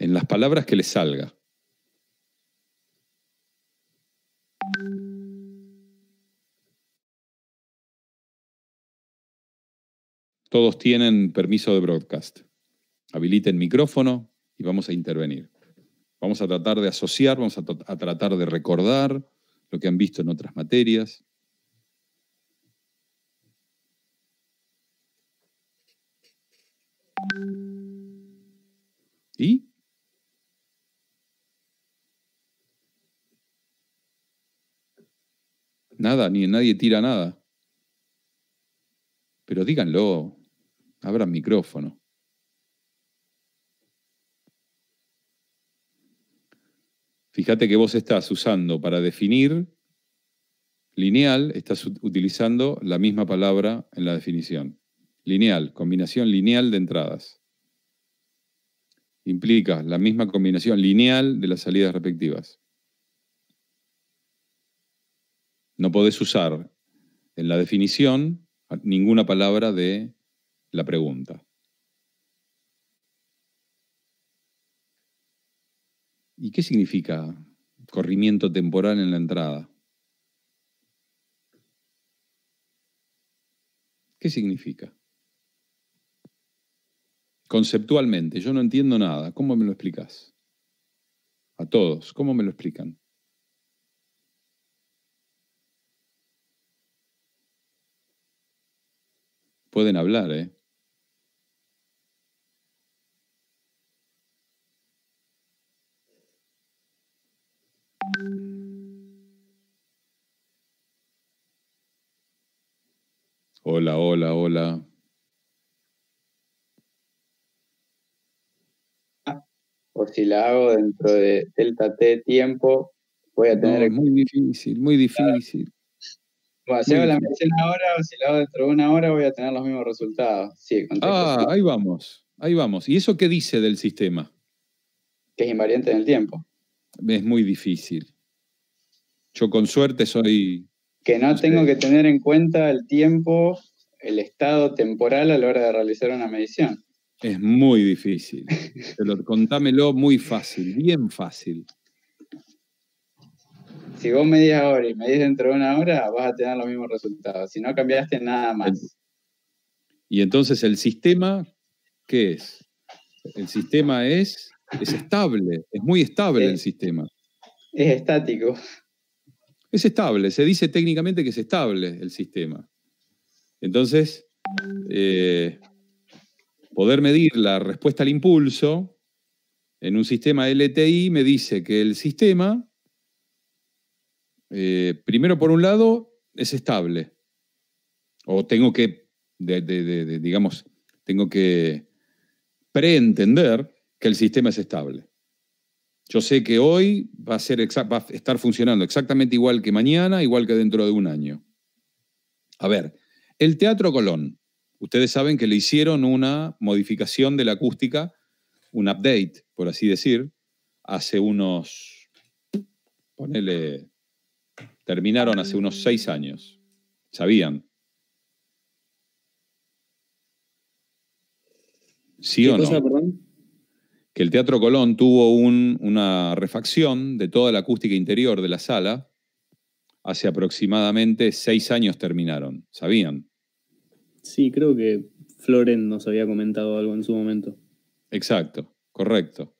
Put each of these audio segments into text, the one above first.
en las palabras que les salga. Todos tienen permiso de broadcast. Habiliten micrófono y vamos a intervenir. Vamos a tratar de asociar, vamos a, tratar de recordar lo que han visto en otras materias. ¿Y? nada, ni nadie tira nada. Pero díganlo, abran micrófono. Fíjate que vos estás usando para definir lineal, estás utilizando la misma palabra en la definición. Lineal, combinación lineal de entradas. Implica la misma combinación lineal de las salidas respectivas. no podés usar en la definición ninguna palabra de la pregunta. ¿Y qué significa corrimiento temporal en la entrada? ¿Qué significa? Conceptualmente, yo no entiendo nada. ¿Cómo me lo explicas? A todos, ¿cómo me lo explican? pueden hablar, ¿eh? Hola, hola, hola. O si la hago dentro de delta T tiempo, voy a tener... muy difícil, muy difícil si hago la medición ahora o si la hago dentro de una hora voy a tener los mismos resultados. ah, ahí vamos, ahí vamos. ¿Y eso qué dice del sistema? Que es invariante en el tiempo. Es muy difícil. Yo con suerte soy... Que no, tengo que tener en cuenta el tiempo, el estado temporal a la hora de realizar una medición. Es muy difícil. Pero contámelo muy fácil, bien fácil. Si vos medís ahora y medís dentro de una hora, vas a tener los mismos resultados. Si no cambiaste nada más. Y entonces el sistema, ¿qué es? El sistema es, es estable, es muy estable el sistema. Es estático. Es estable, se dice técnicamente que es estable el sistema. Entonces, eh, poder medir la respuesta al impulso en un sistema LTI me dice que el sistema eh, primero por un lado, es estable. O tengo que, digamos, tengo que preentender que el sistema es estable. Yo sé que hoy va a, ser va a estar funcionando exactamente igual que mañana, igual que dentro de un año. A ver, el Teatro Colón. Ustedes saben que le hicieron una modificación de la acústica, un update, por así decir, hace unos, ponele, terminaron hace unos seis años. ¿Sabían? ¿Sí o no? que el Teatro Colón tuvo una refacción de toda la acústica interior de la sala. Hace aproximadamente seis años terminaron. ¿Sabían? Sí, creo que Floren nos había comentado algo en su momento. Exacto, correcto.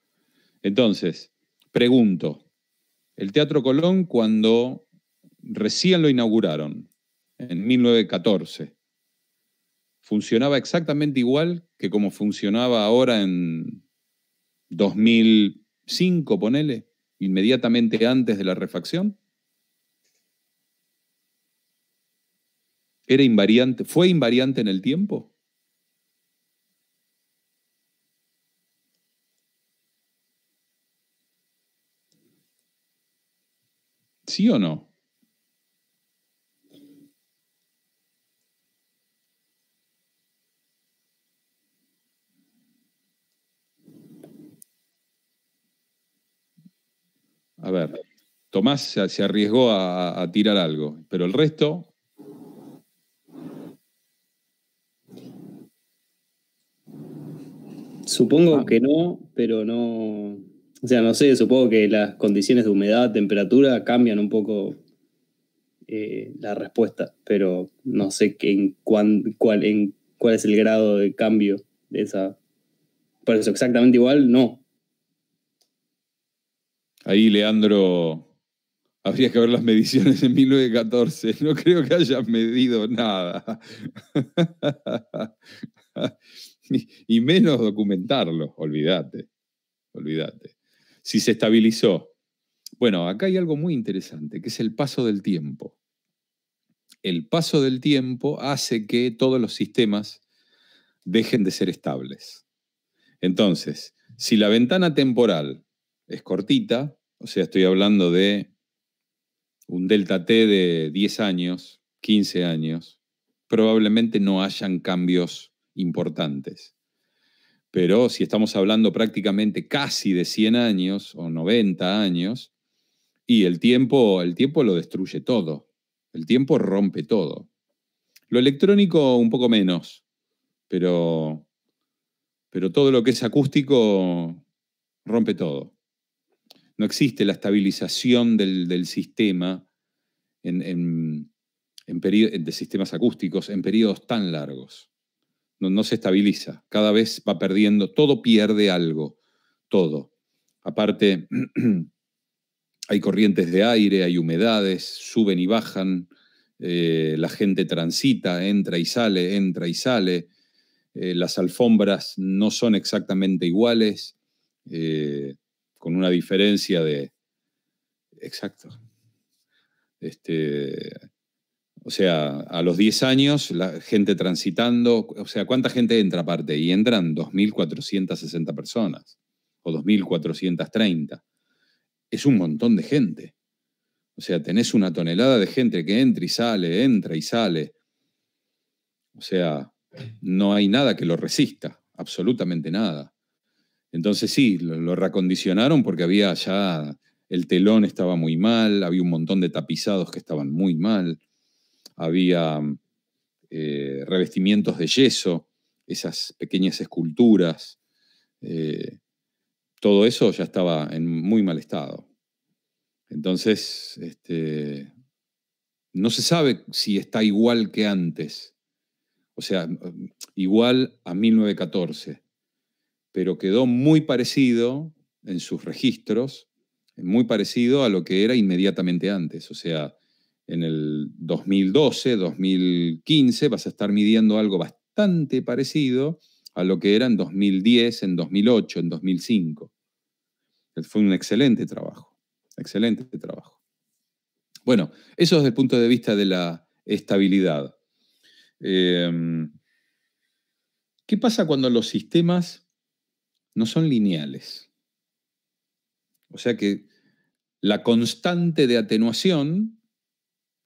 Entonces, pregunto, el Teatro Colón cuando Recién lo inauguraron, en 1914. Funcionaba exactamente igual que como funcionaba ahora en 2005, ponele, inmediatamente antes de la refacción. Era invariante, fue invariante en el tiempo. ¿Sí o no? a ver, Tomás se, arriesgó a, tirar algo, pero el resto... Supongo ah. que no, pero no... O sea, no sé, supongo que las condiciones de humedad, temperatura cambian un poco eh, la respuesta, pero no sé en, cuál, en cuál es el grado de cambio de esa... Por eso exactamente igual, no, Ahí Leandro, habría que ver las mediciones en 1914. No creo que hayas medido nada. y menos documentarlo, olvídate, olvídate. Si se estabilizó. Bueno, acá hay algo muy interesante, que es el paso del tiempo. El paso del tiempo hace que todos los sistemas dejen de ser estables. Entonces, si la ventana temporal es cortita, o sea, estoy hablando de un delta T de 10 años, 15 años, probablemente no hayan cambios importantes. Pero si estamos hablando prácticamente casi de 100 años o 90 años, y el tiempo, el tiempo lo destruye todo, el tiempo rompe todo. Lo electrónico un poco menos, pero, pero todo lo que es acústico rompe todo. No existe la estabilización del, sistema en, de sistemas acústicos en periodos tan largos. No, se estabiliza. Cada vez va perdiendo, todo pierde algo, todo. Aparte, hay corrientes de aire, hay humedades, suben y bajan, eh, la gente transita, entra y sale, entra y sale, eh, las alfombras no son exactamente iguales, eh, con una diferencia de... Exacto. Este, o sea, a los 10 años, la gente transitando, o sea, ¿cuánta gente entra aparte? Y entran 2.460 personas o 2.430. Es un montón de gente. O sea, tenés una tonelada de gente que entra y sale, entra y sale. O sea, no hay nada que lo resista, absolutamente nada. Entonces sí, lo, reacondicionaron porque había ya, el telón estaba muy mal, había un montón de tapizados que estaban muy mal, había eh, revestimientos de yeso, esas pequeñas esculturas, eh, todo eso ya estaba en muy mal estado. Entonces, este, no se sabe si está igual que antes, o sea, igual a 1914 pero quedó muy parecido en sus registros, muy parecido a lo que era inmediatamente antes. O sea, en el 2012, 2015 vas a estar midiendo algo bastante parecido a lo que era en 2010, en 2008, en 2005. Fue un excelente trabajo, excelente trabajo. Bueno, eso desde el punto de vista de la estabilidad. Em, ¿Qué pasa cuando los sistemas no son lineales. O sea que la constante de atenuación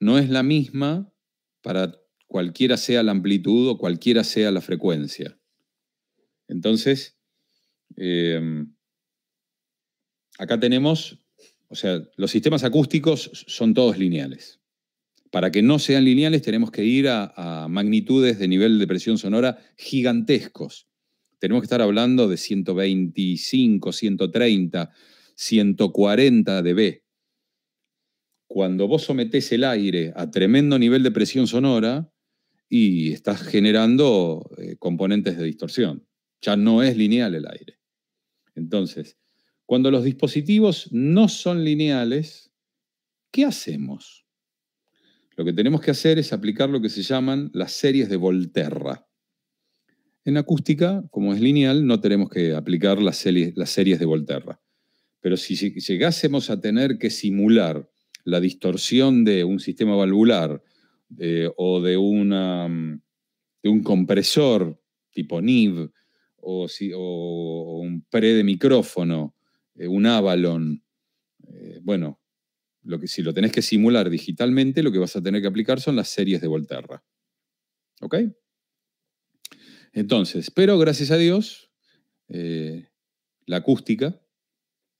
no es la misma para cualquiera sea la amplitud o cualquiera sea la frecuencia. Entonces, em, acá tenemos, o sea, los sistemas acústicos son todos lineales. Para que no sean lineales tenemos que ir a, magnitudes de nivel de presión sonora gigantescos tenemos que estar hablando de 125, 130, 140 dB. Cuando vos sometés el aire a tremendo nivel de presión sonora y estás generando eh, componentes de distorsión. Ya no es lineal el aire. Entonces, cuando los dispositivos no son lineales, ¿qué hacemos? Lo que tenemos que hacer es aplicar lo que se llaman las series de Volterra. En acústica, como es lineal, no tenemos que aplicar las series, de Volterra. Pero si llegásemos a tener que simular la distorsión de un sistema valvular eh, o de, un compresor tipo NIV o, un pre de micrófono, eh, un Avalon, eh, bueno, si lo tenés que simular digitalmente, lo que vas a tener que aplicar son las series de Volterra. ¿Ok? Entonces, pero gracias a Dios, eh, la acústica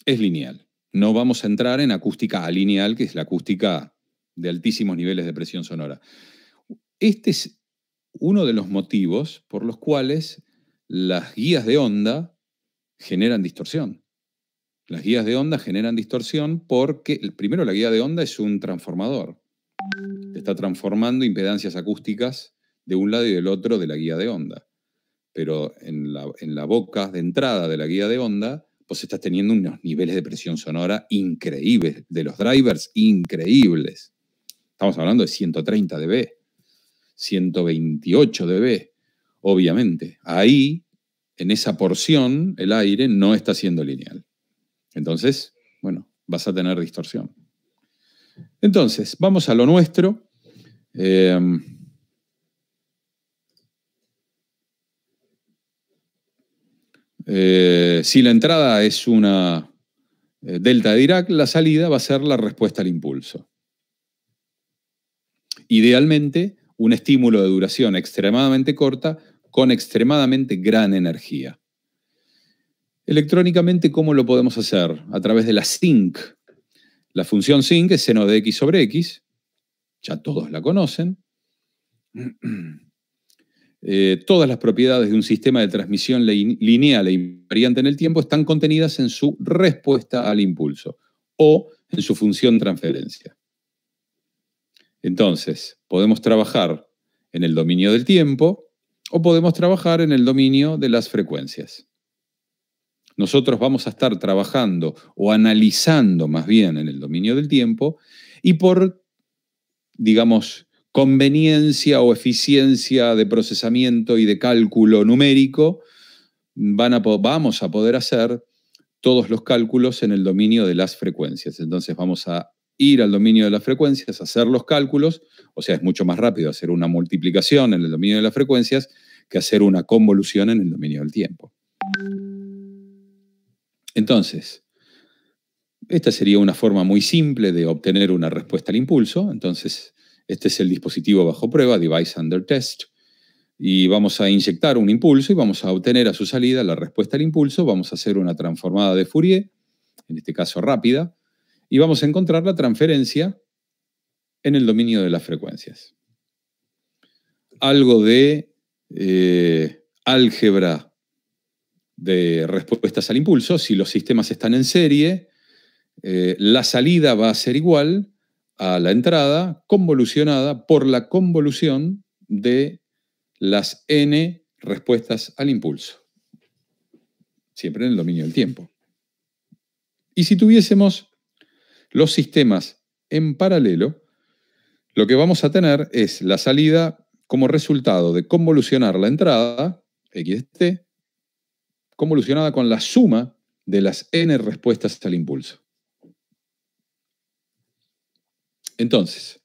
es lineal. No vamos a entrar en acústica alineal, que es la acústica de altísimos niveles de presión sonora. Este es uno de los motivos por los cuales las guías de onda generan distorsión. Las guías de onda generan distorsión porque, primero, la guía de onda es un transformador. Está transformando impedancias acústicas de un lado y del otro de la guía de onda pero en la, boca de entrada de la guía de onda, pues estás teniendo unos niveles de presión sonora increíbles, de los drivers increíbles. Estamos hablando de 130 dB, 128 dB, obviamente. Ahí, en esa porción, el aire no está siendo lineal. Entonces, bueno, vas a tener distorsión. Entonces, vamos a lo nuestro. Em, Eh, si la entrada es una eh, delta de Dirac, la salida va a ser la respuesta al impulso. Idealmente, un estímulo de duración extremadamente corta con extremadamente gran energía. Electrónicamente, ¿cómo lo podemos hacer? A través de la SYNC. La función SYNC es seno de x sobre x. Ya todos la conocen. Eh, todas las propiedades de un sistema de transmisión lineal e invariante en el tiempo están contenidas en su respuesta al impulso o en su función transferencia. Entonces, podemos trabajar en el dominio del tiempo o podemos trabajar en el dominio de las frecuencias. Nosotros vamos a estar trabajando o analizando más bien en el dominio del tiempo y por, digamos, conveniencia o eficiencia de procesamiento y de cálculo numérico, van a, vamos a poder hacer todos los cálculos en el dominio de las frecuencias. Entonces vamos a ir al dominio de las frecuencias, hacer los cálculos, o sea, es mucho más rápido hacer una multiplicación en el dominio de las frecuencias que hacer una convolución en el dominio del tiempo. Entonces, esta sería una forma muy simple de obtener una respuesta al impulso. Entonces, este es el dispositivo bajo prueba, device under test. Y vamos a inyectar un impulso y vamos a obtener a su salida la respuesta al impulso. Vamos a hacer una transformada de Fourier, en este caso rápida, y vamos a encontrar la transferencia en el dominio de las frecuencias. Algo de eh, álgebra de respuestas al impulso. Si los sistemas están en serie, eh, la salida va a ser igual a la entrada convolucionada por la convolución de las n respuestas al impulso, siempre en el dominio del tiempo. Y si tuviésemos los sistemas en paralelo, lo que vamos a tener es la salida como resultado de convolucionar la entrada, xt, convolucionada con la suma de las n respuestas al impulso. Entonces,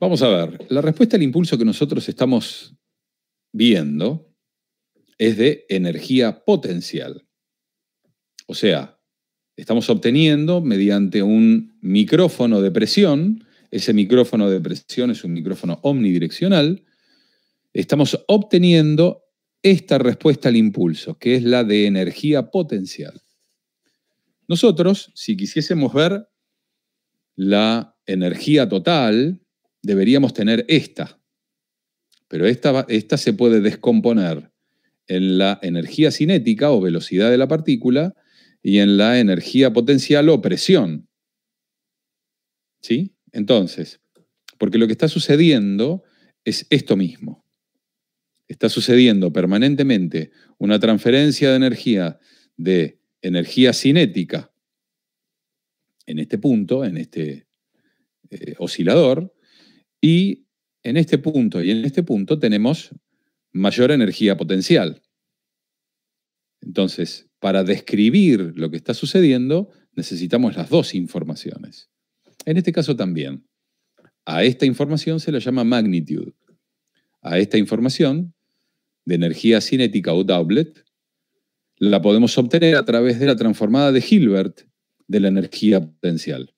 vamos a ver, la respuesta al impulso que nosotros estamos viendo es de energía potencial. O sea, estamos obteniendo mediante un micrófono de presión, ese micrófono de presión es un micrófono omnidireccional, estamos obteniendo esta respuesta al impulso, que es la de energía potencial. Nosotros, si quisiésemos ver la energía total, deberíamos tener esta. Pero esta, se puede descomponer en la energía cinética o velocidad de la partícula y en la energía potencial o presión. ¿Sí? Entonces, porque lo que está sucediendo es esto mismo. Está sucediendo permanentemente una transferencia de energía de energía cinética en este punto, en este eh, oscilador, y en este punto y en este punto tenemos mayor energía potencial. Entonces, para describir lo que está sucediendo, necesitamos las dos informaciones. En este caso también. A esta información se la llama magnitud. A esta información de energía cinética o doublet la podemos obtener a través de la transformada de Hilbert de la energía potencial.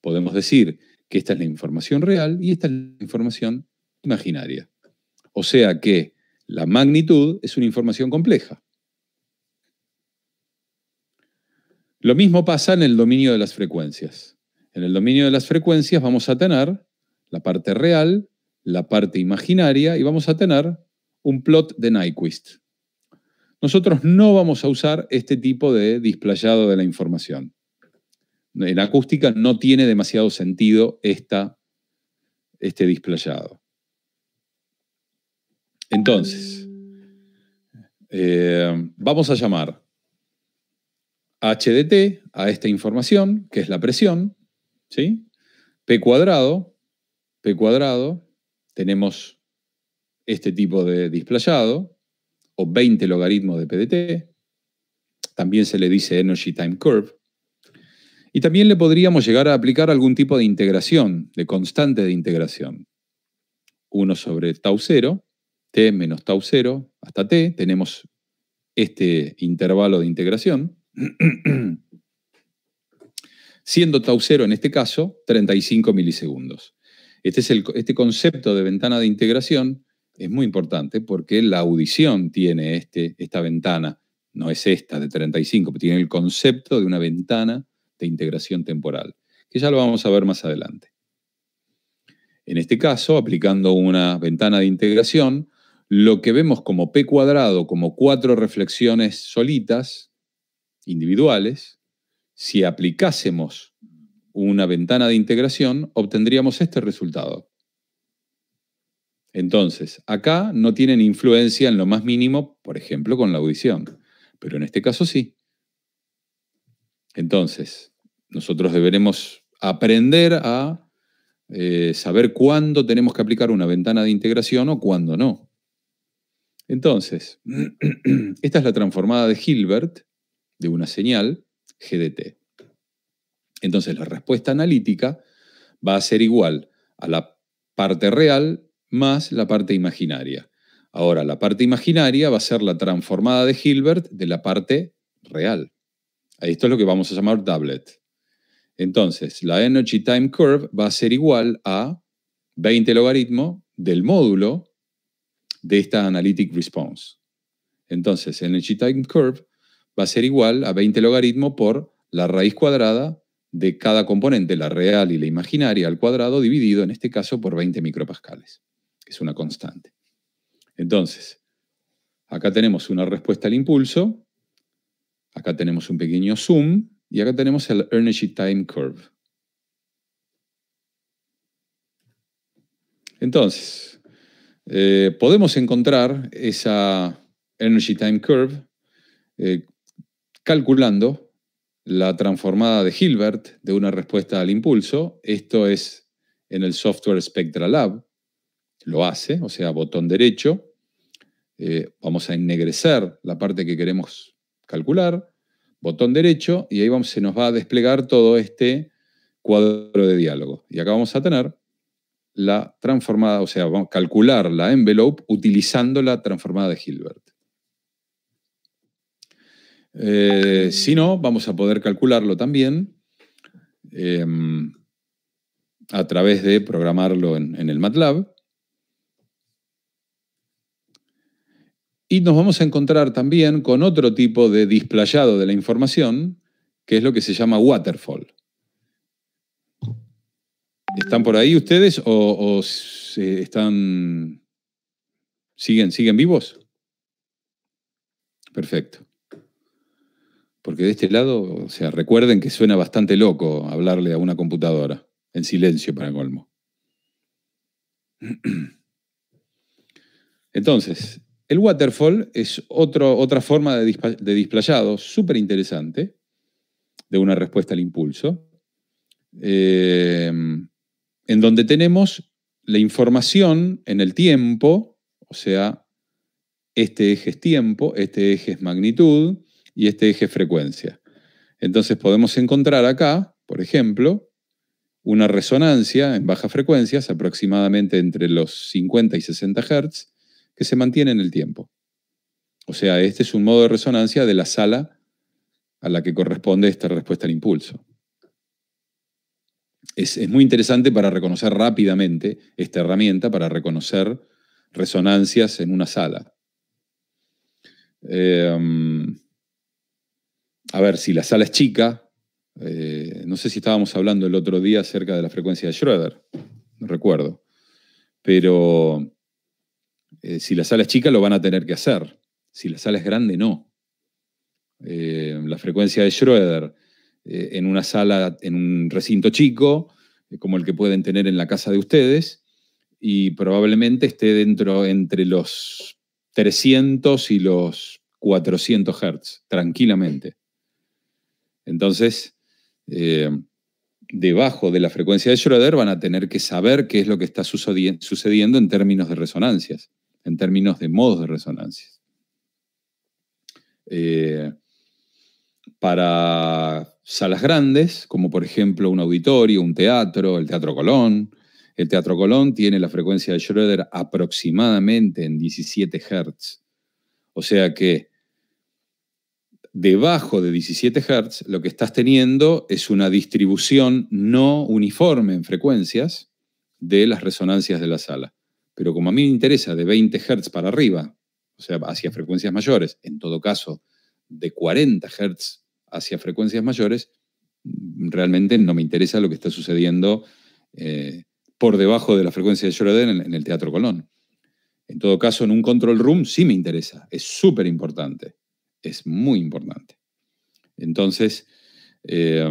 Podemos decir que esta es la información real y esta es la información imaginaria. O sea que la magnitud es una información compleja. Lo mismo pasa en el dominio de las frecuencias. En el dominio de las frecuencias vamos a tener la parte real, la parte imaginaria y vamos a tener un plot de Nyquist. Nosotros no vamos a usar este tipo de displayado de la información. En acústica no tiene demasiado sentido este displayado. Entonces, eh, vamos a llamar HDT a esta información, que es la presión, ¿sí? P cuadrado, P cuadrado, tenemos este tipo de displayado, o 20 logaritmos de PDT, también se le dice Energy Time Curve, y también le podríamos llegar a aplicar algún tipo de integración, de constante de integración. 1 sobre tau 0, t menos tau 0 hasta t, tenemos este intervalo de integración. Siendo tau 0 en este caso, 35 milisegundos. Este, es este concepto de ventana de integración es muy importante porque la audición tiene este, esta ventana, no es esta de 35, tiene el concepto de una ventana de integración temporal, que ya lo vamos a ver más adelante. En este caso, aplicando una ventana de integración, lo que vemos como P cuadrado, como cuatro reflexiones solitas, individuales, si aplicásemos una ventana de integración, obtendríamos este resultado. Entonces, acá no tienen influencia en lo más mínimo, por ejemplo, con la audición, pero en este caso sí. Entonces, nosotros deberemos aprender a eh, saber cuándo tenemos que aplicar una ventana de integración o cuándo no. Entonces, esta es la transformada de Hilbert de una señal GDT. Entonces, la respuesta analítica va a ser igual a la parte real más la parte imaginaria. Ahora, la parte imaginaria va a ser la transformada de Hilbert de la parte real. Esto es lo que vamos a llamar doublet. Entonces, la Energy Time Curve va a ser igual a 20 logaritmo del módulo de esta Analytic Response. Entonces, Energy Time Curve va a ser igual a 20 logaritmo por la raíz cuadrada de cada componente, la real y la imaginaria al cuadrado, dividido en este caso por 20 micropascales, que es una constante. Entonces, acá tenemos una respuesta al impulso, acá tenemos un pequeño zoom, y acá tenemos el Energy Time Curve. Entonces, eh, podemos encontrar esa Energy Time Curve eh, calculando la transformada de Hilbert de una respuesta al impulso. Esto es en el software Spectra Lab. Lo hace, o sea, botón derecho. Eh, vamos a ennegrecer la parte que queremos calcular botón derecho y ahí vamos, se nos va a desplegar todo este cuadro de diálogo. Y acá vamos a tener la transformada, o sea, vamos a calcular la envelope utilizando la transformada de Hilbert. Eh, si no, vamos a poder calcularlo también em, a través de programarlo en el MATLAB Y nos vamos a encontrar también con otro tipo de displayado de la información, que es lo que se llama waterfall. ¿Están por ahí ustedes o, están... ¿Siguen, ¿Siguen vivos? Perfecto. Porque de este lado, o sea, recuerden que suena bastante loco hablarle a una computadora, en silencio para colmo. Entonces, el waterfall es otra forma de, displayado súper interesante de una respuesta al impulso, em, en donde tenemos la información en el tiempo, o sea, este eje es tiempo, este eje es magnitud y este eje es frecuencia. Entonces podemos encontrar acá, por ejemplo, una resonancia en bajas frecuencias, aproximadamente entre los 50 y 60 Hz, que se mantiene en el tiempo. O sea, este es un modo de resonancia de la sala a la que corresponde esta respuesta al impulso. Es, muy interesante para reconocer rápidamente esta herramienta, para reconocer resonancias en una sala. Em, a ver, si la sala es chica, eh, no sé si estábamos hablando el otro día acerca de la frecuencia de Schroeder, no recuerdo, pero eh, si la sala es chica, lo van a tener que hacer. Si la sala es grande, no. Eh, la frecuencia de Schroeder eh, en una sala, en un recinto chico, como el que pueden tener en la casa de ustedes, y probablemente esté dentro entre los 300 y los 400 Hz, tranquilamente. Entonces, debajo de la frecuencia de Schroeder van a tener que saber qué es lo que está sucediendo en términos de resonancias en términos de modos de resonancia. Eh, para salas grandes, como por ejemplo un auditorio, un teatro, el Teatro Colón. El Teatro Colón tiene la frecuencia de Schroeder aproximadamente en 17 Hz. O sea que debajo de 17 Hz lo que estás teniendo es una distribución no uniforme en frecuencias de las resonancias de la sala. Pero como a mí me interesa de 20 Hz para arriba, o sea, hacia frecuencias mayores, en todo caso, de 40 Hz hacia frecuencias mayores, realmente no me interesa lo que está sucediendo eh, por debajo de la frecuencia de Schroeder en, el Teatro Colón. En todo caso, en un control room sí me interesa, es súper importante, es muy importante. Entonces, eh,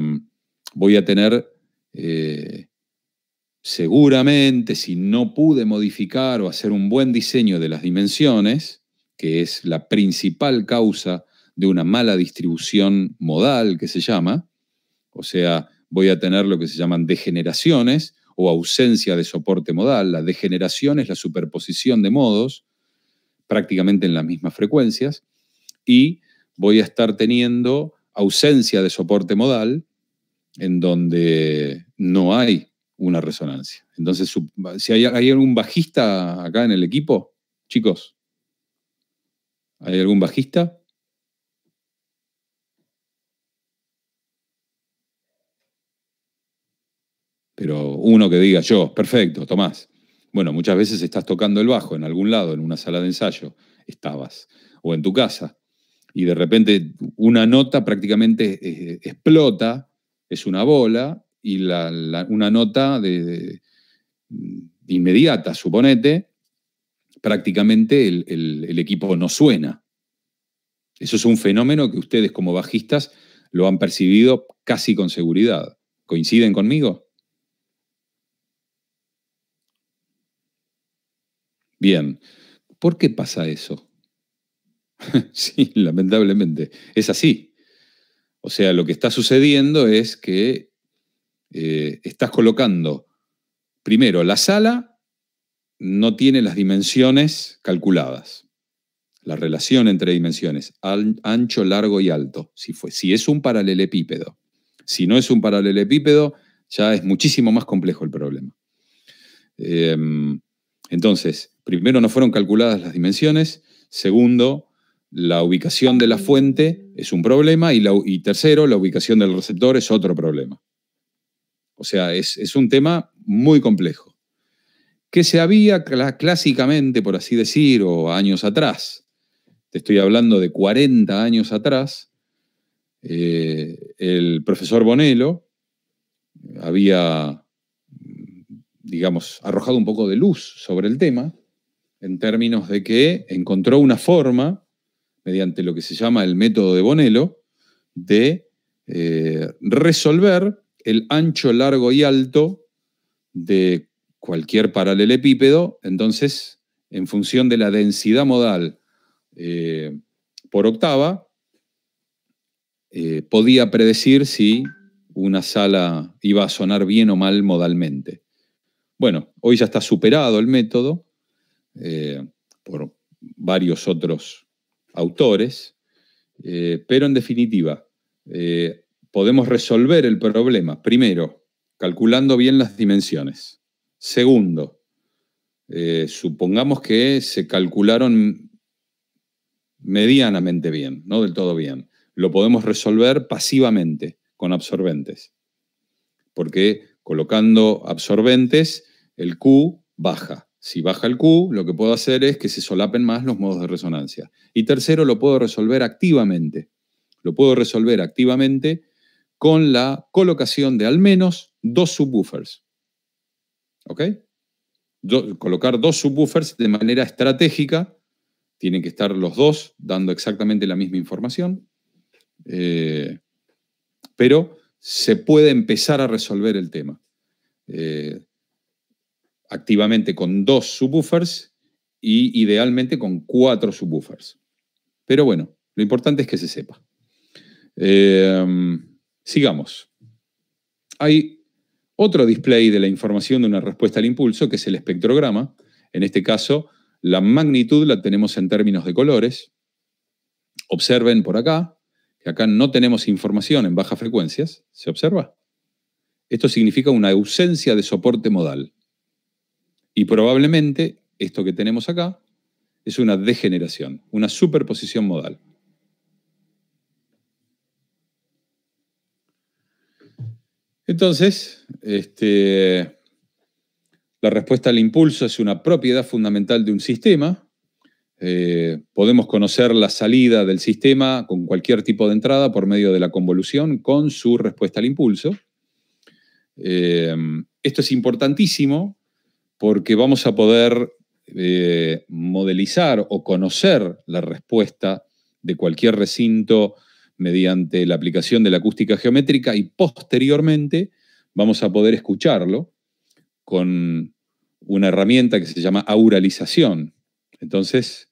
voy a tener eh, Seguramente si no pude modificar o hacer un buen diseño de las dimensiones, que es la principal causa de una mala distribución modal que se llama, o sea, voy a tener lo que se llaman degeneraciones o ausencia de soporte modal. La degeneración es la superposición de modos prácticamente en las mismas frecuencias y voy a estar teniendo ausencia de soporte modal en donde no hay una resonancia. Entonces, si hay, hay algún bajista acá en el equipo, chicos, ¿hay algún bajista? Pero uno que diga yo, perfecto, Tomás. Bueno, muchas veces estás tocando el bajo en algún lado, en una sala de ensayo, estabas, o en tu casa, y de repente una nota prácticamente eh, explota, es una bola, y la, una nota de, inmediata, suponete, prácticamente el, el equipo no suena. Eso es un fenómeno que ustedes como bajistas lo han percibido casi con seguridad. ¿Coinciden conmigo? Bien, ¿por qué pasa eso? sí, lamentablemente, es así. O sea, lo que está sucediendo es que eh, estás colocando, primero, la sala no tiene las dimensiones calculadas, la relación entre dimensiones, ancho, largo y alto, si, fue, si es un paralelepípedo. Si no es un paralelepípedo, ya es muchísimo más complejo el problema. Em, entonces, primero no fueron calculadas las dimensiones, segundo, la ubicación de la fuente es un problema y tercero, la ubicación del receptor es otro problema. O sea, es, un tema muy complejo, que se había clásicamente, por así decir, o años atrás, te estoy hablando de 40 años atrás, eh, el profesor Bonello había, digamos, arrojado un poco de luz sobre el tema, en términos de que encontró una forma, mediante lo que se llama el método de Bonello, de eh, resolver el ancho, largo y alto de cualquier paralelepípedo, entonces, en función de la densidad modal eh, por octava, eh, podía predecir si una sala iba a sonar bien o mal modalmente. Bueno, hoy ya está superado el método eh, por varios otros autores, pero en definitiva, podemos resolver el problema, primero, calculando bien las dimensiones. Segundo, eh, supongamos que se calcularon medianamente bien, no del todo bien. Lo podemos resolver pasivamente con absorbentes, porque colocando absorbentes, el Q baja. Si baja el Q, lo que puedo hacer es que se solapen más los modos de resonancia. Y tercero, lo puedo resolver activamente. Lo puedo resolver activamente con la colocación de al menos dos subwoofers. ¿Ok? colocar dos subwoofers de manera estratégica, tienen que estar los dos dando exactamente la misma información, eh, pero se puede empezar a resolver el tema eh, activamente con dos subwoofers y idealmente con cuatro subwoofers. Pero bueno, lo importante es que se sepa. Eh, Sigamos. Hay otro display de la información de una respuesta al impulso, que es el espectrograma. En este caso, la magnitud la tenemos en términos de colores. Observen por acá, que acá no tenemos información en bajas frecuencias. ¿Se observa? Esto significa una ausencia de soporte modal. Y probablemente esto que tenemos acá es una degeneración, una superposición modal. Entonces, este, la respuesta al impulso es una propiedad fundamental de un sistema. Eh, podemos conocer la salida del sistema con cualquier tipo de entrada por medio de la convolución con su respuesta al impulso. Eh, esto es importantísimo porque vamos a poder eh, modelizar o conocer la respuesta de cualquier recinto mediante la aplicación de la acústica geométrica y posteriormente vamos a poder escucharlo con una herramienta que se llama auralización. Entonces,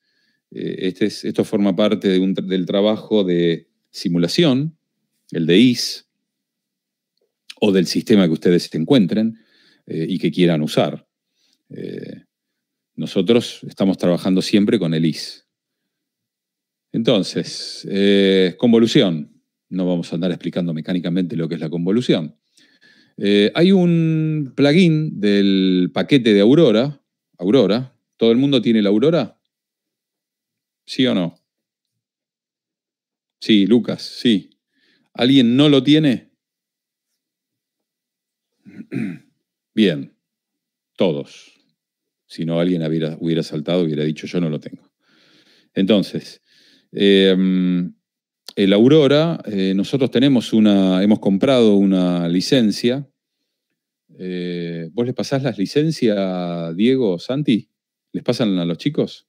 eh, este esto forma parte del trabajo de simulación, el de IS, o del sistema que ustedes encuentren eh, y que quieran usar. Eh, nosotros estamos trabajando siempre con el IS. Entonces, eh, convolución. No vamos a andar explicando mecánicamente lo que es la convolución. Eh, hay un plugin del paquete de Aurora. Aurora. ¿Todo el mundo tiene la Aurora? ¿Sí o no? Sí, Lucas, sí. ¿Alguien no lo tiene? Bien, todos. Si no, alguien hubiera, hubiera saltado, hubiera dicho, yo no lo tengo. Entonces, eh, mm, el Aurora, eh, nosotros tenemos una, hemos comprado una licencia. Eh, ¿Vos les pasás las licencias, Diego, Santi? ¿Les pasan a los chicos?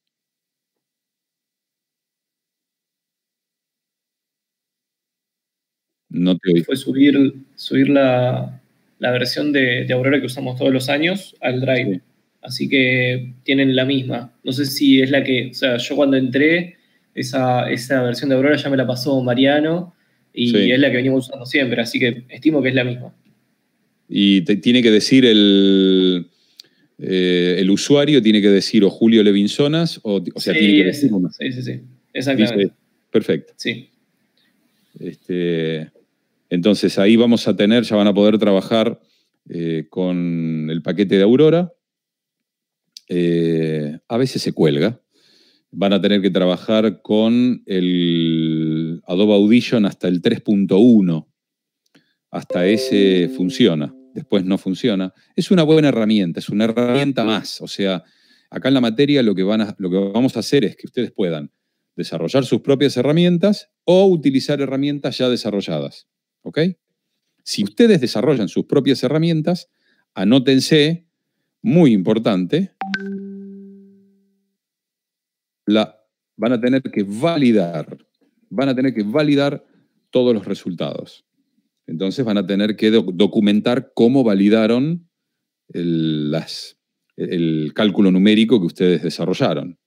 No te oí. Fue subir, subir la, versión de, Aurora que usamos todos los años al Drive. Así que tienen la misma. No sé si es la que, o sea, yo cuando entré esa, versión de Aurora ya me la pasó Mariano y es la que venimos usando siempre, así que estimo que es la misma. Y tiene que decir el, eh, el usuario, tiene que decir o Julio Levinzonas o, sea, sí, tiene que decir. Sí, sí, exactamente. perfecto. Sí. Este, entonces ahí vamos a tener, ya van a poder trabajar eh, con el paquete de Aurora. Eh, a veces se cuelga, van a tener que trabajar con el Adobe Audition hasta el 3.1. Hasta ese funciona, después no funciona. Es una buena herramienta, es una herramienta más. O sea, acá en la materia lo que, van lo que vamos a hacer es que ustedes puedan desarrollar sus propias herramientas o utilizar herramientas ya desarrolladas. ¿Ok? Si ustedes desarrollan sus propias herramientas, anótense, muy importante, van a tener que validar, van a tener que validar todos los resultados. Entonces van a tener que documentar cómo validaron el, cálculo numérico que ustedes desarrollaron,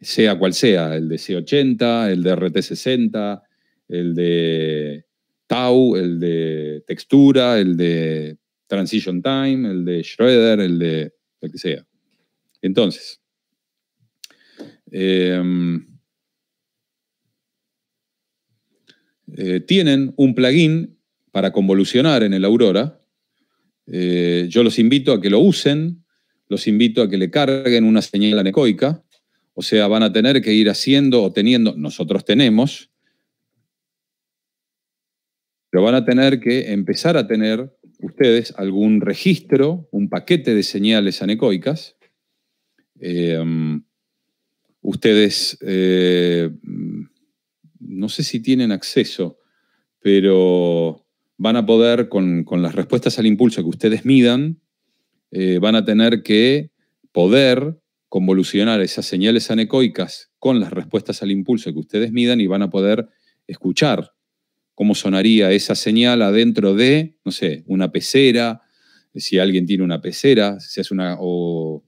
Sea cual sea, el de C80, el de RT60, el de Tau, el de textura, el de transition time, el de Schroeder, el de lo que sea. Entonces, Em, eh, tienen un plugin para convolucionar en el Aurora. Eh, yo los invito a que lo usen, los invito a que le carguen una señal anecoica, o sea, van a tener que ir haciendo o teniendo, nosotros tenemos, pero van a tener que empezar a tener ustedes algún registro, un paquete de señales anecoicas. Em, ustedes, eh, no sé si tienen acceso, pero van a poder, con, las respuestas al impulso que ustedes midan, eh, van a tener que poder convolucionar esas señales anecoicas con las respuestas al impulso que ustedes midan y van a poder escuchar cómo sonaría esa señal adentro de, no sé, una pecera, si alguien tiene una pecera, si es una, o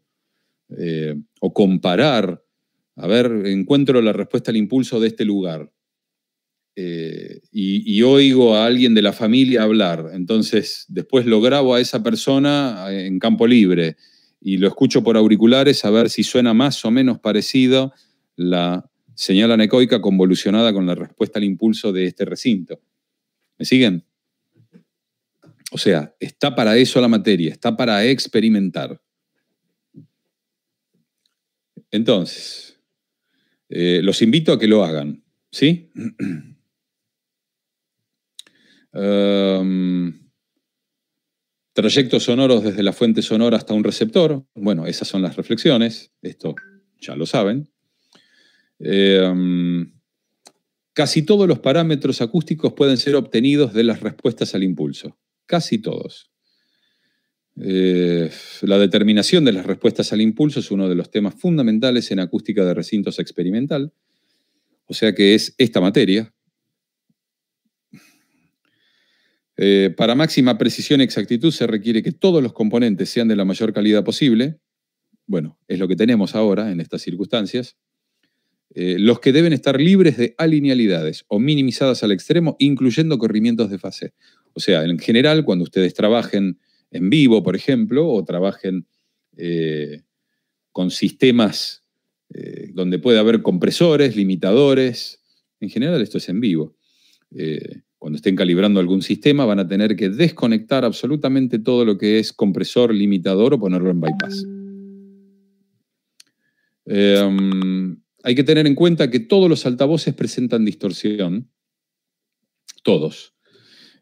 eh, comparar a ver, encuentro la respuesta al impulso de este lugar. Eh, y, y, oigo a alguien de la familia hablar. Entonces, después lo grabo a esa persona eh, en campo libre y lo escucho por auriculares a ver si suena más o menos parecido la señal anecoica convolucionada con la respuesta al impulso de este recinto. ¿Me siguen? O sea, está para eso la materia, está para experimentar. Entonces, eh, los invito a que lo hagan, ¿sí? Em, trayectos sonoros desde la fuente sonora hasta un receptor. Bueno, esas son las reflexiones, esto ya lo saben. Em, casi todos los parámetros acústicos pueden ser obtenidos de las respuestas al impulso, casi todos. Eh, la determinación de las respuestas al impulso es uno de los temas fundamentales en acústica de recintos experimental, o sea que es esta materia. Eh, para máxima precisión y exactitud se requiere que todos los componentes sean de la mayor calidad posible. Bueno, es lo que tenemos ahora en estas circunstancias. Eh, los que deben estar libres de alinealidades o minimizadas al extremo, incluyendo corrimientos de fase. O sea, en general, cuando ustedes trabajen en vivo, por ejemplo, o trabajen eh, con sistemas eh, donde puede haber compresores, limitadores. En general esto es en vivo. Eh, cuando estén calibrando algún sistema van a tener que desconectar absolutamente todo lo que es compresor, limitador o ponerlo en bypass. Em, hay que tener en cuenta que todos los altavoces presentan distorsión. Todos.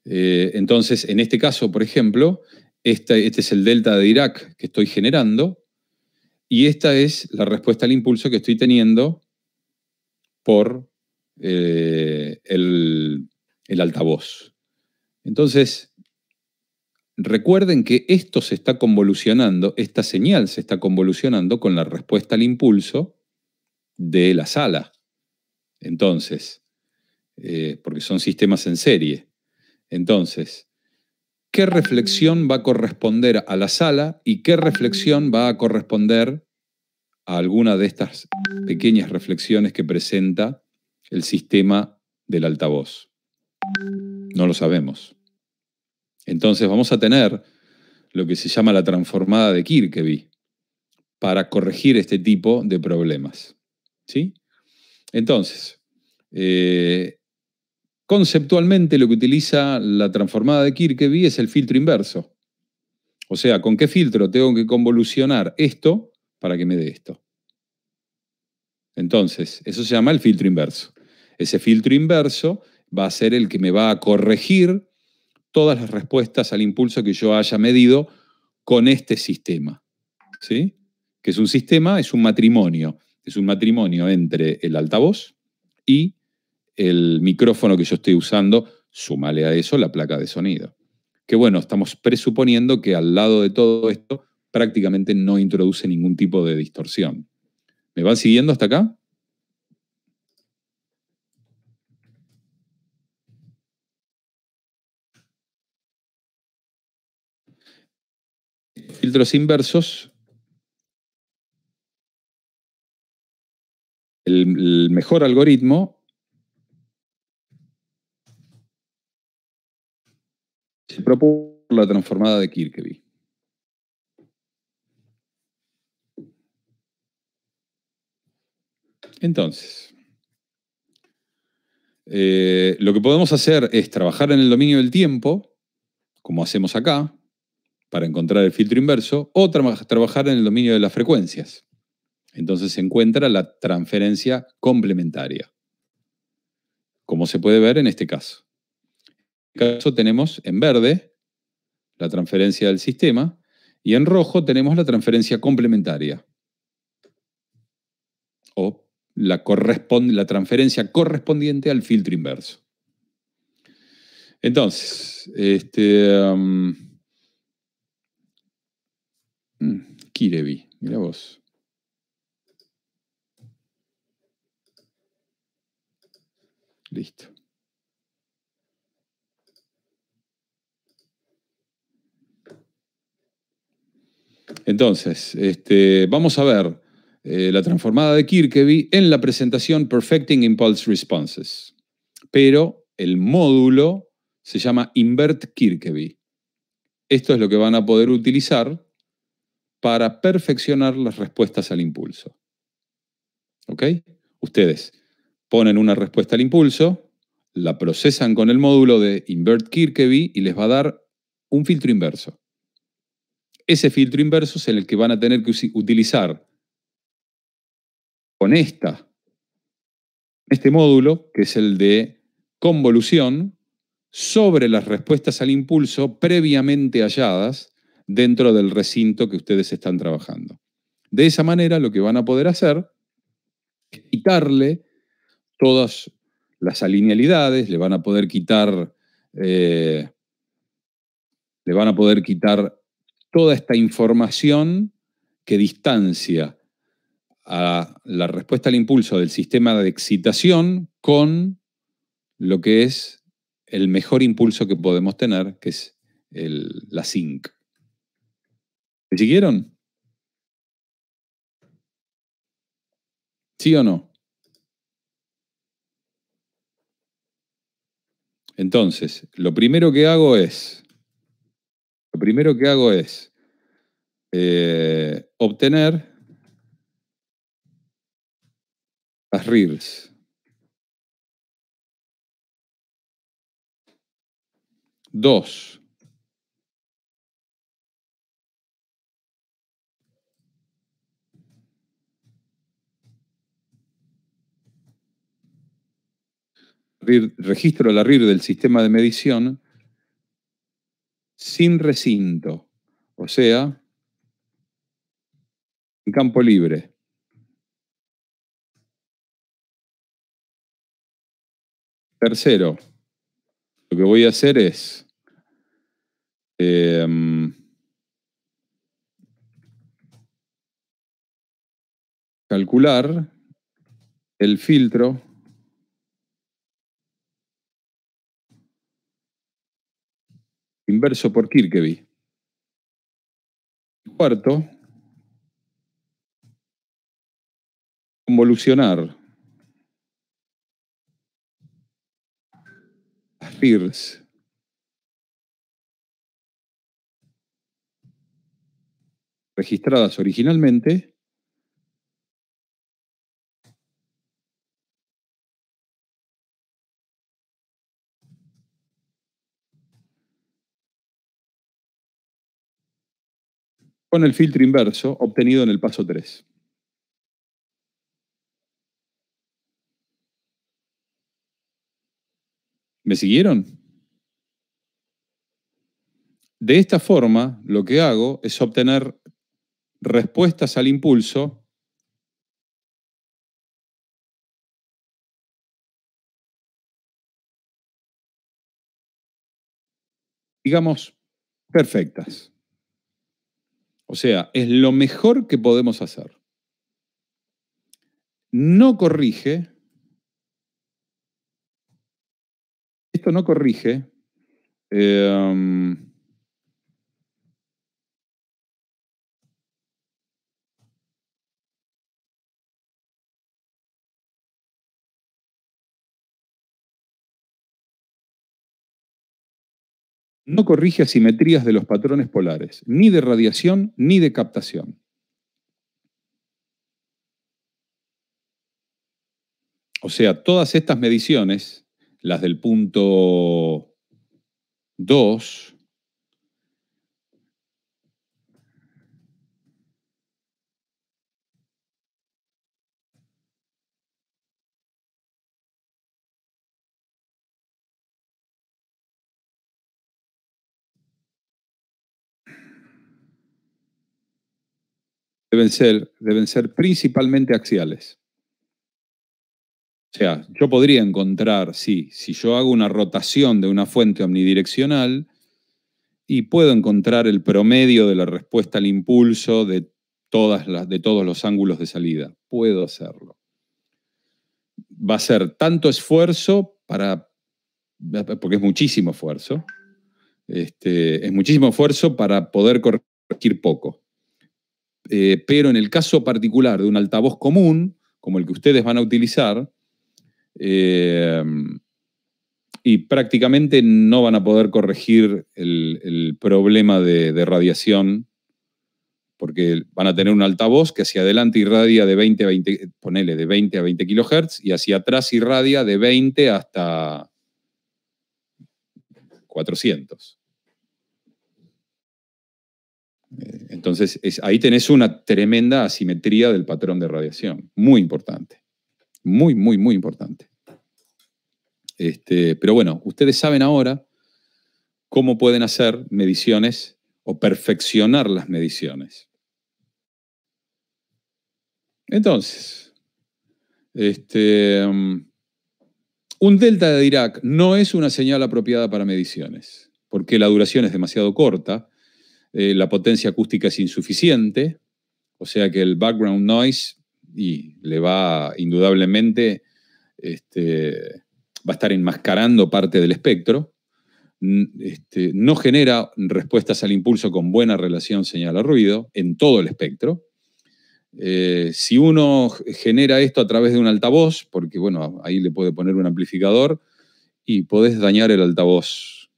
entonces, en este caso, por ejemplo, este, este, es el delta de Irak que estoy generando y esta es la respuesta al impulso que estoy teniendo por eh, el, altavoz. Entonces, recuerden que esto se está convolucionando, esta señal se está convolucionando con la respuesta al impulso de la sala. Entonces, eh, porque son sistemas en serie. Entonces, qué reflexión va a corresponder a la sala y qué reflexión va a corresponder a alguna de estas pequeñas reflexiones que presenta el sistema del altavoz. No lo sabemos. Entonces vamos a tener lo que se llama la transformada de Kirkeby para corregir este tipo de problemas. ¿Sí? Entonces, eh, Conceptualmente lo que utiliza la transformada de Kirkeby es el filtro inverso. O sea, ¿con qué filtro tengo que convolucionar esto para que me dé esto? Entonces, eso se llama el filtro inverso. Ese filtro inverso va a ser el que me va a corregir todas las respuestas al impulso que yo haya medido con este sistema. ¿Sí? Que es un sistema, es un matrimonio. Es un matrimonio entre el altavoz y el micrófono que yo estoy usando, súmale a eso la placa de sonido. Que bueno, estamos presuponiendo que al lado de todo esto prácticamente no introduce ningún tipo de distorsión. ¿Me van siguiendo hasta acá? Filtros inversos. el mejor algoritmo por la transformada de Kirchhoff. Entonces, eh, lo que podemos hacer es trabajar en el dominio del tiempo, como hacemos acá, para encontrar el filtro inverso, o trabajar en el dominio de las frecuencias. Entonces se encuentra la transferencia complementaria, como se puede ver en este caso. En caso tenemos en verde la transferencia del sistema y en rojo tenemos la transferencia complementaria o la, la transferencia correspondiente al filtro inverso. Entonces, este, um, mm, Kirevi, mira vos. Listo. Entonces, este, vamos a ver eh, la transformada de Kirkeby en la presentación Perfecting Impulse Responses. Pero el módulo se llama Invert Kirkeby. Esto es lo que van a poder utilizar para perfeccionar las respuestas al impulso. ¿Ok? Ustedes ponen una respuesta al impulso, la procesan con el módulo de Invert Kirkeby y les va a dar un filtro inverso ese filtro inverso es el que van a tener que utilizar con esta, este módulo, que es el de convolución, sobre las respuestas al impulso previamente halladas dentro del recinto que ustedes están trabajando. De esa manera lo que van a poder hacer es quitarle todas las alinealidades, le van a poder quitar, eh, le van a poder quitar toda esta información que distancia a la respuesta al impulso del sistema de excitación con lo que es el mejor impulso que podemos tener, que es la zinc. ¿Me siguieron? ¿Sí o no? Entonces, lo primero que hago es primero que hago es eh, obtener las reels. Dos. registro la RIR del sistema de medición sin recinto, o sea, en campo libre. Tercero, lo que voy a hacer es em, calcular el filtro inverso por Kirkeby. Cuarto, convolucionar. firs registradas originalmente con el filtro inverso obtenido en el paso 3. ¿Me siguieron? De esta forma, lo que hago es obtener respuestas al impulso digamos, perfectas. O sea, es lo mejor que podemos hacer. No corrige. Esto no corrige. Eh, No corrige asimetrías de los patrones polares, ni de radiación ni de captación. O sea, todas estas mediciones, las del punto 2, deben ser, deben ser principalmente axiales. O sea, yo podría encontrar, sí, si yo hago una rotación de una fuente omnidireccional y puedo encontrar el promedio de la respuesta al impulso de, todas las, de todos los ángulos de salida. Puedo hacerlo. Va a ser tanto esfuerzo para, porque es muchísimo esfuerzo, este, es muchísimo esfuerzo para poder corregir poco. Eh, pero en el caso particular de un altavoz común, como el que ustedes van a utilizar, eh, y prácticamente no van a poder corregir el, problema de, radiación, porque van a tener un altavoz que hacia adelante irradia de 20 a 20, ponele, de 20 a 20 kilohertz, y hacia atrás irradia de 20 hasta 400. Entonces, ahí tenés una tremenda asimetría del patrón de radiación, muy importante, muy, muy, muy importante. Este, pero bueno, ustedes saben ahora cómo pueden hacer mediciones o perfeccionar las mediciones. Entonces, este, um, un delta de Dirac no es una señal apropiada para mediciones, porque la duración es demasiado corta eh, la potencia acústica es insuficiente, o sea que el background noise y le va indudablemente, este, va a estar enmascarando parte del espectro. Este, no genera respuestas al impulso con buena relación señal-ruido a en todo el espectro. Eh, si uno genera esto a través de un altavoz, porque bueno, ahí le puede poner un amplificador y podés dañar el altavoz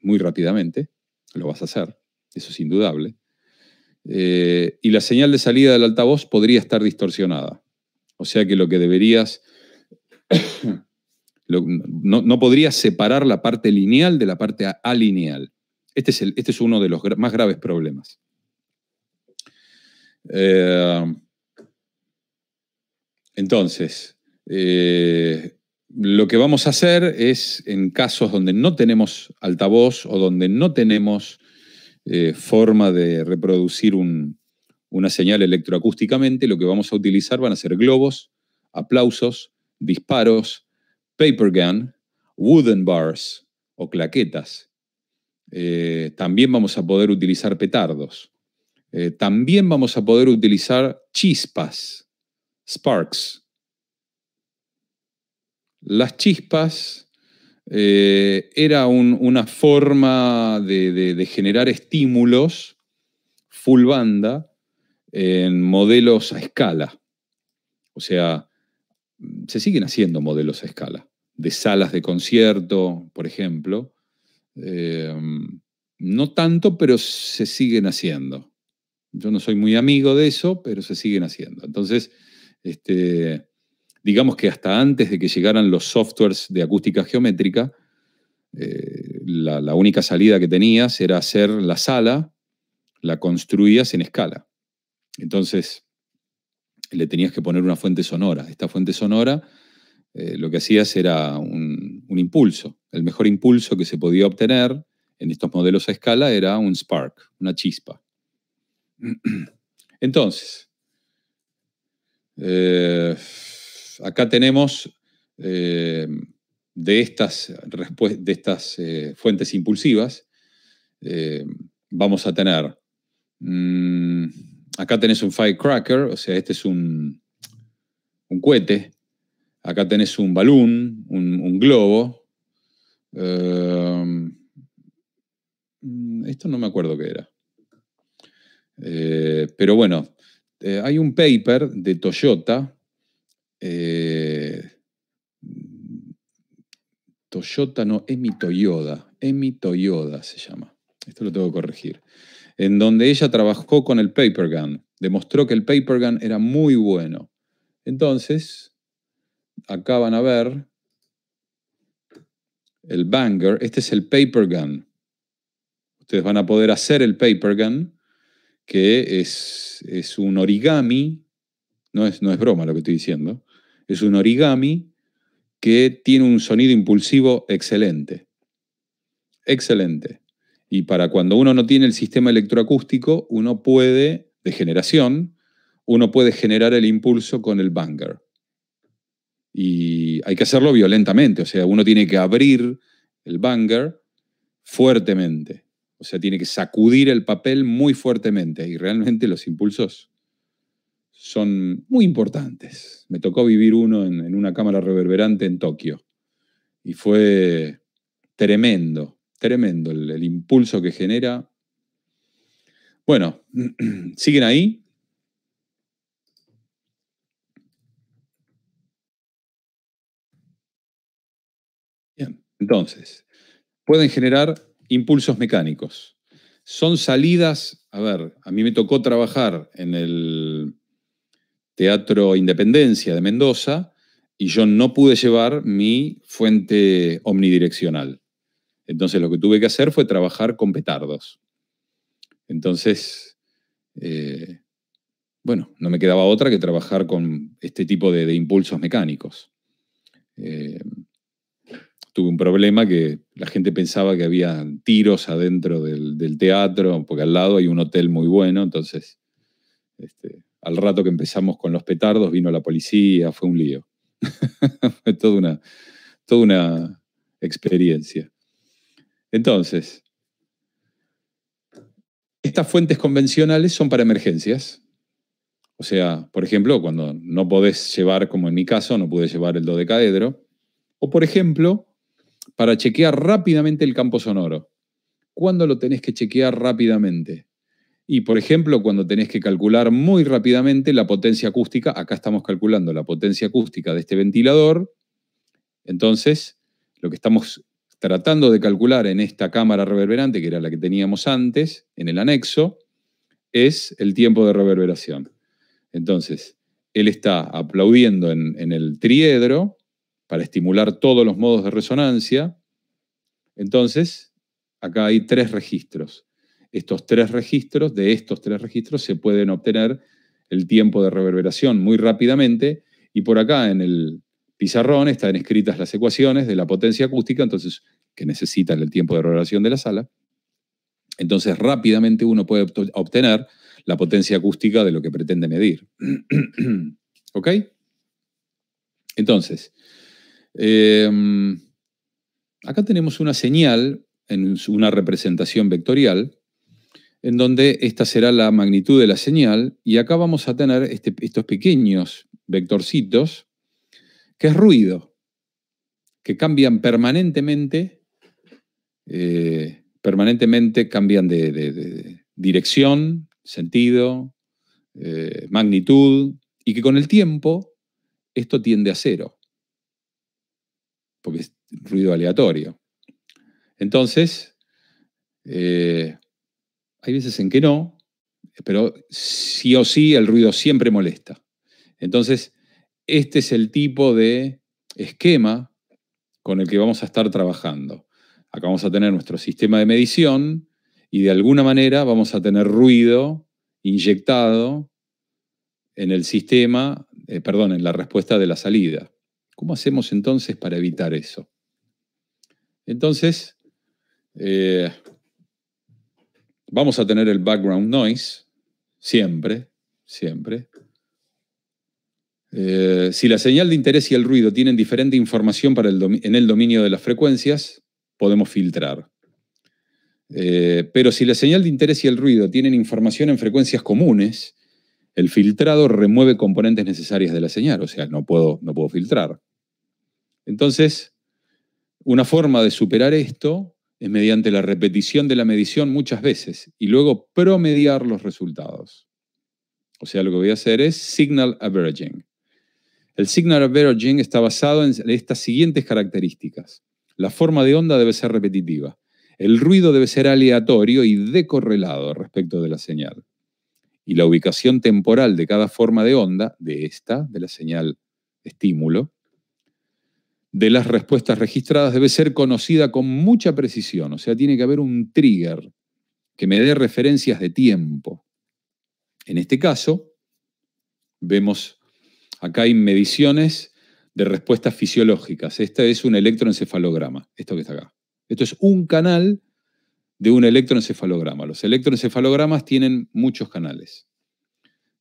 muy rápidamente, lo vas a hacer eso es indudable, eh, y la señal de salida del altavoz podría estar distorsionada. O sea que lo que deberías, no, no, podrías separar la parte lineal de la parte alineal. Este es, el, este es uno de los más graves problemas. Eh, entonces, eh, lo que vamos a hacer es, en casos donde no tenemos altavoz o donde no tenemos eh, forma de reproducir una señal electroacústicamente, lo que vamos a utilizar van a ser globos, aplausos, disparos, paper gun, wooden bars o claquetas. Eh, también vamos a poder utilizar petardos. Eh, también vamos a poder utilizar chispas, sparks. Las chispas eh, era una forma de, generar estímulos full banda en modelos a escala. O sea, se siguen haciendo modelos a escala, de salas de concierto, por ejemplo. Em, no tanto, pero se siguen haciendo. Yo no soy muy amigo de eso, pero se siguen haciendo. Entonces, este, digamos que hasta antes de que llegaran los softwares de acústica geométrica, eh, la, única salida que tenías era hacer la sala, la construías en escala. Entonces, le tenías que poner una fuente sonora. Esta fuente sonora eh, lo que hacías era un, impulso. El mejor impulso que se podía obtener en estos modelos a escala era un spark, una chispa. Entonces, eh, acá tenemos eh, de estas, eh, fuentes impulsivas, eh, vamos a tener, mm, acá tenés un firecracker, o sea, este es un, un cohete, acá tenés un balón, un, globo, em, esto no me acuerdo qué era. pero bueno, hay un paper de Toyota eh, Toyota, no, Emi Toyoda. Emi Toyoda se llama. Esto lo tengo que corregir. En donde ella trabajó con el Paper Gun. Demostró que el Paper Gun era muy bueno. Entonces, acá van a ver el Banger. Este es el Paper Gun. Ustedes van a poder hacer el Paper Gun, que es, es un origami. No es, no es broma lo que estoy diciendo. Es un origami que tiene un sonido impulsivo excelente. Excelente. Y para cuando uno no tiene el sistema electroacústico, uno puede, de generación, uno puede generar el impulso con el banger. Y hay que hacerlo violentamente, o sea, uno tiene que abrir el banger fuertemente. O sea, tiene que sacudir el papel muy fuertemente y realmente los impulsos son muy importantes. Me tocó vivir uno en, una cámara reverberante en Tokio y fue tremendo, tremendo el impulso que genera. Bueno, ¿siguen ahí? Bien, entonces, pueden generar impulsos mecánicos. Son salidas, a ver, a mí me tocó trabajar en el Teatro Independencia de Mendoza y yo no pude llevar mi fuente omnidireccional. Entonces lo que tuve que hacer fue trabajar con petardos. Entonces, eh, bueno, no me quedaba otra que trabajar con este tipo de, impulsos mecánicos. Eh, tuve un problema que la gente pensaba que había tiros adentro del, teatro, porque al lado hay un hotel muy bueno, entonces este, al rato que empezamos con los petardos, vino la policía, fue un lío. fue toda una, toda una experiencia. Entonces, estas fuentes convencionales son para emergencias. O sea, por ejemplo, cuando no podés llevar, como en mi caso, no pude llevar el dodecaedro. O, por ejemplo, para chequear rápidamente el campo sonoro. ¿Cuándo lo tenés que chequear rápidamente? Y por ejemplo, cuando tenés que calcular muy rápidamente la potencia acústica, acá estamos calculando la potencia acústica de este ventilador, entonces lo que estamos tratando de calcular en esta cámara reverberante, que era la que teníamos antes, en el anexo, es el tiempo de reverberación. Entonces, él está aplaudiendo en, en el triedro para estimular todos los modos de resonancia. Entonces, acá hay tres registros estos tres registros, de estos tres registros se pueden obtener el tiempo de reverberación muy rápidamente y por acá en el pizarrón están escritas las ecuaciones de la potencia acústica, entonces que necesitan el tiempo de reverberación de la sala. Entonces rápidamente uno puede obtener la potencia acústica de lo que pretende medir. ¿Ok? Entonces, em, acá tenemos una señal en una representación vectorial en donde esta será la magnitud de la señal, y acá vamos a tener este, estos pequeños vectorcitos, que es ruido, que cambian permanentemente, eh, permanentemente cambian de, dirección, sentido, eh, magnitud, y que con el tiempo esto tiende a cero, porque es ruido aleatorio. Entonces, eh, hay veces en que no, pero sí o sí el ruido siempre molesta. Entonces, este es el tipo de esquema con el que vamos a estar trabajando. Acá vamos a tener nuestro sistema de medición y de alguna manera vamos a tener ruido inyectado en el sistema, eh, perdón, en la respuesta de la salida. ¿Cómo hacemos entonces para evitar eso? Entonces, eh, Vamos a tener el background noise, siempre, siempre. Eh, si la señal de interés y el ruido tienen diferente información para en el dominio de las frecuencias, podemos filtrar. Eh, pero si la señal de interés y el ruido tienen información en frecuencias comunes, el filtrado remueve componentes necesarias de la señal, o sea, no puedo, no puedo filtrar. Entonces, una forma de superar esto es eh, mediante la repetición de la medición muchas veces y luego promediar los resultados. O sea, lo que voy a hacer es signal averaging. El signal averaging está basado en estas siguientes características. La forma de onda debe ser repetitiva. El ruido debe ser aleatorio y decorrelado respecto de la señal. Y la ubicación temporal de cada forma de onda, de esta, de la señal estímulo, de las respuestas registradas debe ser conocida con mucha precisión, o sea, tiene que haber un trigger que me dé referencias de tiempo. En este caso, vemos, acá hay mediciones de respuestas fisiológicas. Este es un electroencefalograma, esto que está acá. Esto es un canal de un electroencefalograma. Los electroencefalogramas tienen muchos canales.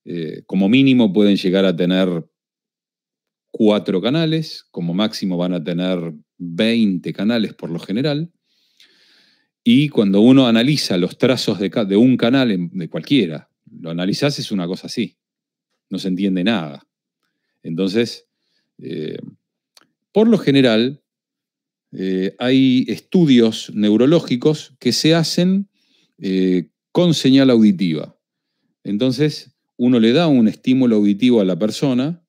Eh, como mínimo pueden llegar a tener cuatro canales, como máximo van a tener 20 canales por lo general. Y cuando uno analiza los trazos de, un canal, de cualquiera, lo analizas es una cosa así. No se entiende nada. Entonces, eh, por lo general, eh, hay estudios neurológicos que se hacen eh, con señal auditiva. Entonces, uno le da un estímulo auditivo a la persona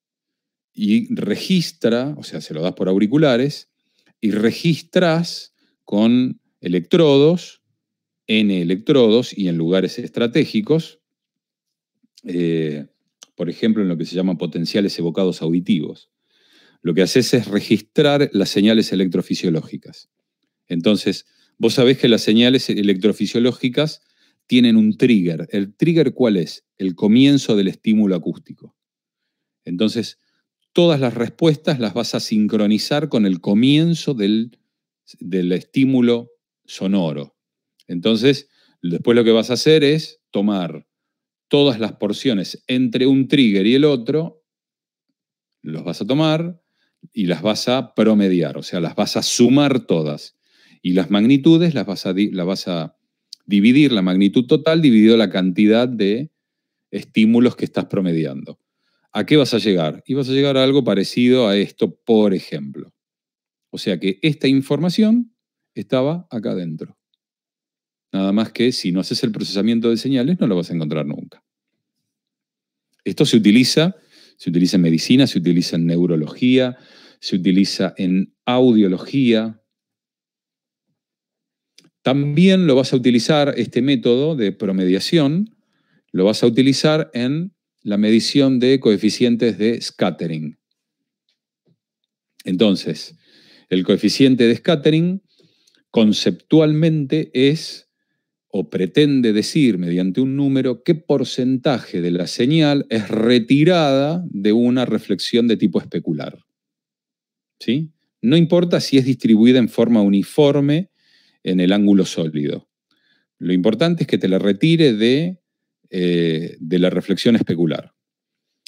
y registra, o sea, se lo das por auriculares, y registras con electrodos, N electrodos y en lugares estratégicos, eh, por ejemplo, en lo que se llaman potenciales evocados auditivos. Lo que haces es registrar las señales electrofisiológicas. Entonces, vos sabés que las señales electrofisiológicas tienen un trigger. ¿El trigger cuál es? El comienzo del estímulo acústico. Entonces, todas las respuestas las vas a sincronizar con el comienzo del, estímulo sonoro. Entonces, después lo que vas a hacer es tomar todas las porciones entre un trigger y el otro, los vas a tomar y las vas a promediar, o sea, las vas a sumar todas. Y las magnitudes las vas a, las vas a dividir, la magnitud total dividido la cantidad de estímulos que estás promediando. ¿a qué vas a llegar? Y vas a llegar a algo parecido a esto, por ejemplo. O sea que esta información estaba acá adentro. Nada más que si no haces el procesamiento de señales, no lo vas a encontrar nunca. Esto se utiliza, se utiliza en medicina, se utiliza en neurología, se utiliza en audiología. También lo vas a utilizar, este método de promediación, lo vas a utilizar en la medición de coeficientes de scattering. Entonces, el coeficiente de scattering conceptualmente es o pretende decir mediante un número qué porcentaje de la señal es retirada de una reflexión de tipo especular. ¿Sí? No importa si es distribuida en forma uniforme en el ángulo sólido. Lo importante es que te la retire de eh, de la reflexión especular.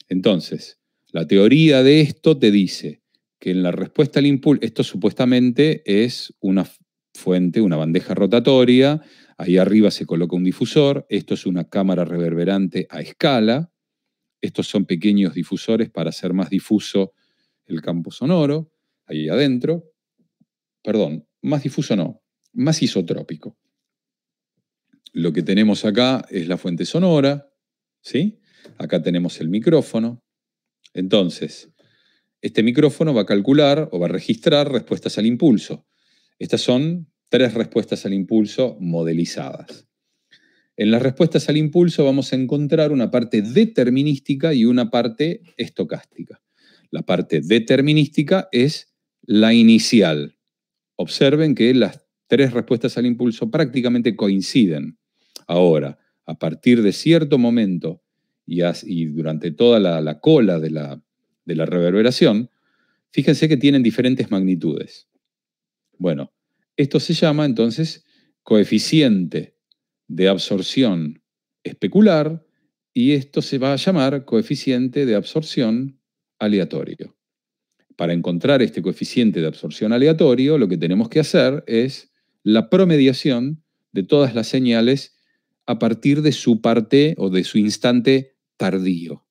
Entonces, la teoría de esto te dice que en la respuesta al impulso, esto supuestamente es una fuente, una bandeja rotatoria, ahí arriba se coloca un difusor, esto es una cámara reverberante a escala, estos son pequeños difusores para hacer más difuso el campo sonoro, ahí adentro, perdón, más difuso no, más isotrópico lo que tenemos acá es la fuente sonora, ¿sí? Acá tenemos el micrófono. Entonces, este micrófono va a calcular o va a registrar respuestas al impulso. Estas son tres respuestas al impulso modelizadas. En las respuestas al impulso vamos a encontrar una parte determinística y una parte estocástica. La parte determinística es la inicial. Observen que las tres respuestas al impulso prácticamente coinciden. Ahora, a partir de cierto momento y, durante toda la, cola de la, de la reverberación, fíjense que tienen diferentes magnitudes. Bueno, esto se llama entonces coeficiente de absorción especular y esto se va a llamar coeficiente de absorción aleatorio. Para encontrar este coeficiente de absorción aleatorio, lo que tenemos que hacer es la promediación de todas las señales a partir de su parte o de su instante tardío.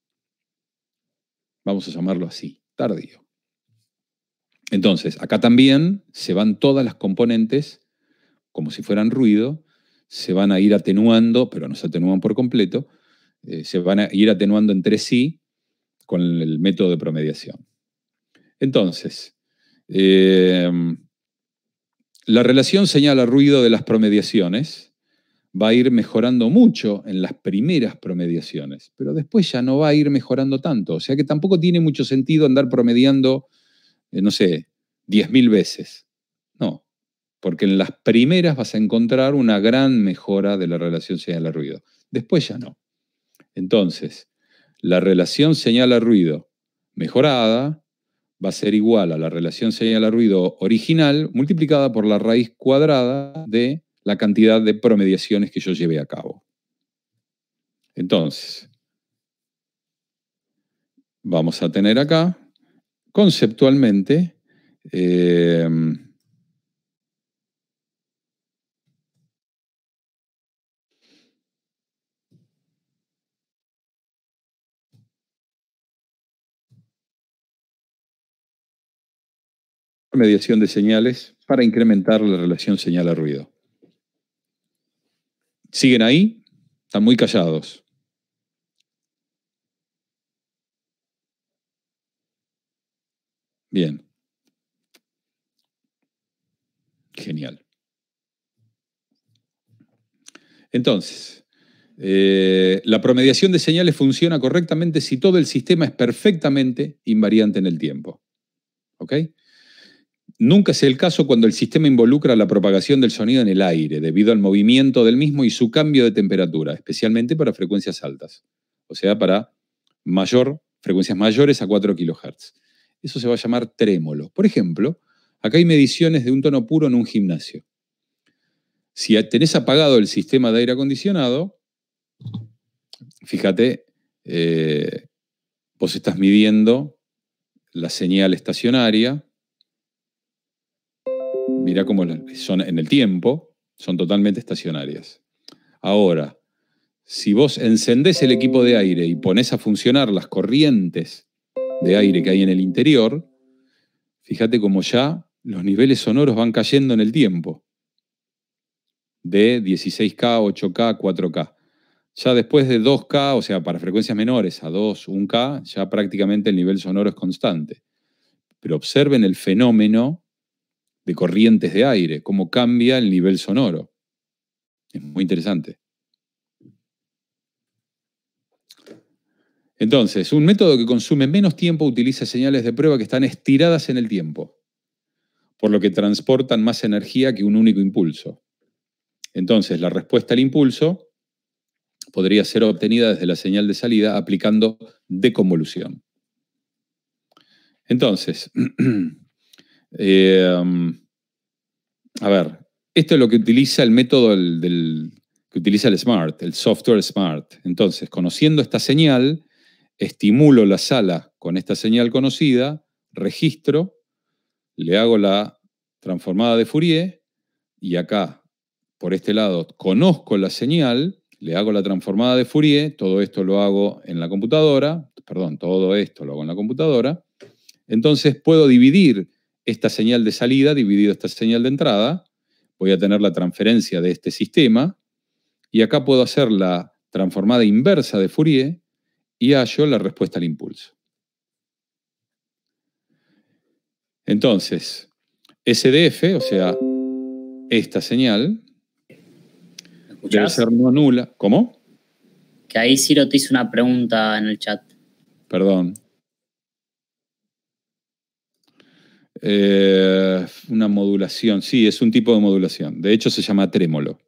Vamos a llamarlo así, tardío. Entonces, acá también se van todas las componentes, como si fueran ruido, se van a ir atenuando, pero no se atenúan por completo, eh, se van a ir atenuando entre sí con el método de promediación. Entonces, eh, la relación señala ruido de las promediaciones, va a ir mejorando mucho en las primeras promediaciones, pero después ya no va a ir mejorando tanto. O sea que tampoco tiene mucho sentido andar promediando, eh, no sé, 10.000 veces. No, porque en las primeras vas a encontrar una gran mejora de la relación señal-ruido. Después ya no. Entonces, la relación señal-ruido mejorada va a ser igual a la relación señal-ruido original multiplicada por la raíz cuadrada de la cantidad de promediaciones que yo llevé a cabo. Entonces, vamos a tener acá, conceptualmente, em, promediación mediación de señales para incrementar la relación señal a ruido siguen ahí, están muy callados. Bien. Genial. Entonces, eh, la promediación de señales funciona correctamente si todo el sistema es perfectamente invariante en el tiempo. ¿Ok? Nunca es el caso cuando el sistema involucra la propagación del sonido en el aire, debido al movimiento del mismo y su cambio de temperatura, especialmente para frecuencias altas, o sea, para mayor, frecuencias mayores a 4 kHz. Eso se va a llamar trémolo. Por ejemplo, acá hay mediciones de un tono puro en un gimnasio. Si tenés apagado el sistema de aire acondicionado, fíjate, eh, vos estás midiendo la señal estacionaria, Mirá cómo son en el tiempo, son totalmente estacionarias. Ahora, si vos encendés el equipo de aire y ponés a funcionar las corrientes de aire que hay en el interior, fíjate cómo ya los niveles sonoros van cayendo en el tiempo. De 16K, 8K, 4K. Ya después de 2K, o sea, para frecuencias menores a 2, 1K, ya prácticamente el nivel sonoro es constante. Pero observen el fenómeno de corrientes de aire, cómo cambia el nivel sonoro. Es muy interesante. Entonces, un método que consume menos tiempo utiliza señales de prueba que están estiradas en el tiempo, por lo que transportan más energía que un único impulso. Entonces, la respuesta al impulso podría ser obtenida desde la señal de salida aplicando deconvolución. Entonces, Em, a ver, esto es lo que utiliza el método que utiliza el SMART, el software SMART. Entonces, conociendo esta señal, estimulo la sala con esta señal conocida, registro, le hago la transformada de Fourier y acá, por este lado, conozco la señal, le hago la transformada de Fourier, todo esto lo hago en la computadora, perdón, todo esto lo hago en la computadora. Entonces puedo dividir esta señal de salida dividido esta señal de entrada, voy a tener la transferencia de este sistema, y acá puedo hacer la transformada inversa de Fourier y hallo la respuesta al impulso. Entonces, SDF, o sea, esta señal, debe ser no nula. ¿Cómo? Que ahí Ciro te hizo una pregunta en el chat. Perdón. Eh, una modulación, sí, es un tipo de modulación. De hecho, se llama trémolo.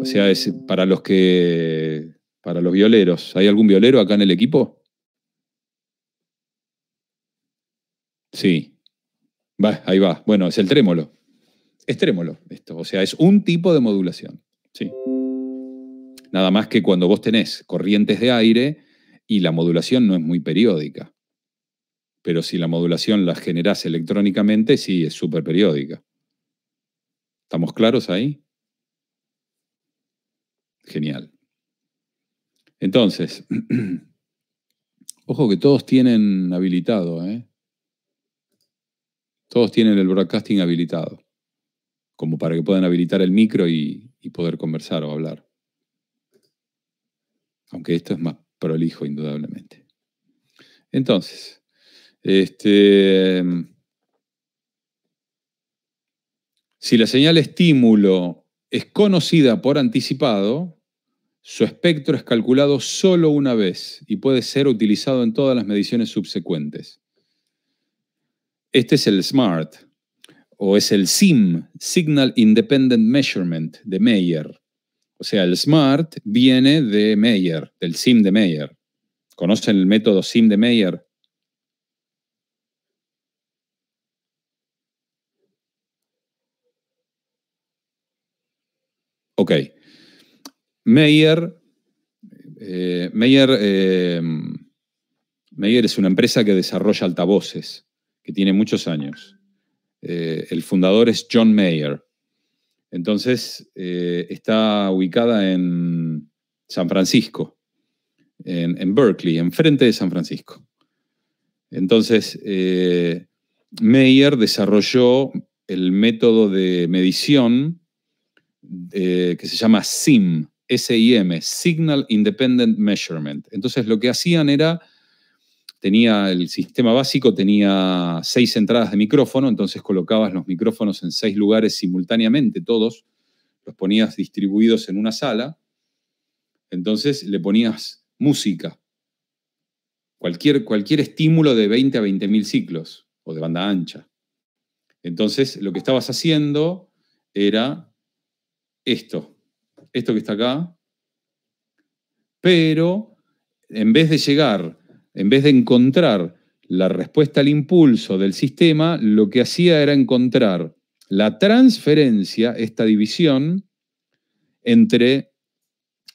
O sea, es para los que. Para los violeros. ¿Hay algún violero acá en el equipo? Sí. Va, ahí va. Bueno, es el trémolo. Es trémolo esto. O sea, es un tipo de modulación. Sí. Nada más que cuando vos tenés corrientes de aire y la modulación no es muy periódica. Pero si la modulación la generás electrónicamente, sí, es súper periódica. ¿Estamos claros ahí? Genial. Entonces, ojo que todos tienen habilitado, ¿eh? Todos tienen el broadcasting habilitado, como para que puedan habilitar el micro y poder conversar o hablar. Aunque esto es más prolijo, indudablemente. Entonces, este, si la señal estímulo es conocida por anticipado, su espectro es calculado solo una vez y puede ser utilizado en todas las mediciones subsecuentes. Este es el SMART, o es el SIM, Signal Independent Measurement, de Meyer. O sea, el SMART viene de Meyer, del SIM de Meyer. ¿Conocen el método SIM de Meyer? Eh, eh, Meyer. es una empresa que desarrolla altavoces, que tiene muchos años. Eh, el fundador es John Mayer. Entonces, está ubicada en San Francisco, en, en, Berkeley, enfrente de San Francisco. Entonces, Meyer desarrolló el método de medición eh, que se llama SIM, S-I-M, Signal Independent Measurement. Entonces lo que hacían era, tenía el sistema básico, tenía seis entradas de micrófono, entonces colocabas los micrófonos en seis lugares simultáneamente, todos, los ponías distribuidos en una sala, entonces le ponías música, cualquier, cualquier estímulo de 20 a 20 mil ciclos o de banda ancha. Entonces lo que estabas haciendo era esto, esto que está acá, pero en vez de llegar, en vez de encontrar la respuesta al impulso del sistema, lo que hacía era encontrar la transferencia, esta división, entre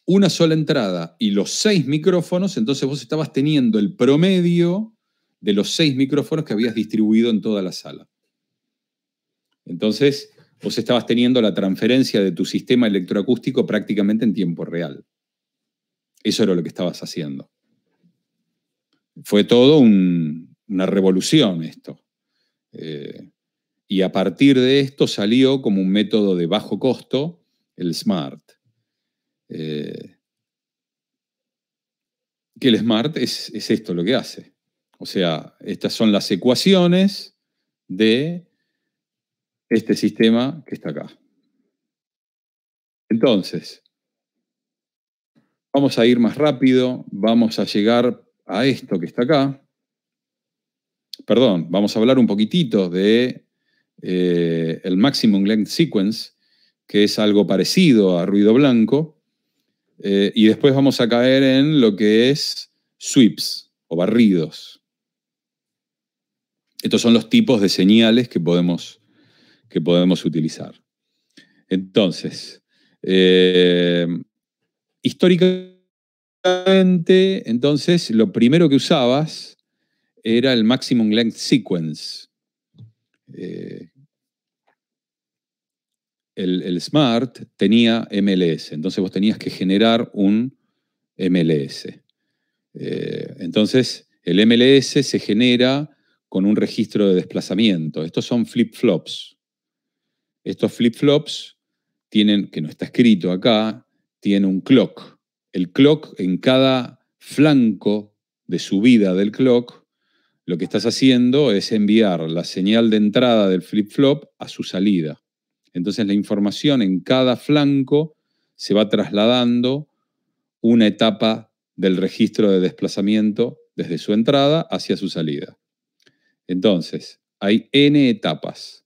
una sola entrada y los seis micrófonos, entonces vos estabas teniendo el promedio de los seis micrófonos que habías distribuido en toda la sala. Entonces, vos estabas teniendo la transferencia de tu sistema electroacústico prácticamente en tiempo real. Eso era lo que estabas haciendo. Fue todo una revolución esto. Eh, y a partir de esto salió como un método de bajo costo el SMART. Eh, que el SMART es, esto lo que hace. O sea, estas son las ecuaciones de este sistema que está acá. Entonces, vamos a ir más rápido, vamos a llegar a esto que está acá. Perdón, vamos a hablar un poquitito de eh, el Maximum Length Sequence, que es algo parecido a ruido blanco, eh, y después vamos a caer en lo que es sweeps o barridos. Estos son los tipos de señales que podemos que podemos utilizar. Entonces, eh, históricamente, entonces, lo primero que usabas era el Maximum Length Sequence. Eh, el, Smart tenía MLS, entonces vos tenías que generar un MLS. Eh, entonces, el MLS se genera con un registro de desplazamiento. Estos son flip-flops. Estos flip-flops tienen, que no está escrito acá, tiene un clock. El clock en cada flanco de subida del clock, lo que estás haciendo es enviar la señal de entrada del flip-flop a su salida. Entonces la información en cada flanco se va trasladando una etapa del registro de desplazamiento desde su entrada hacia su salida. Entonces, hay n etapas.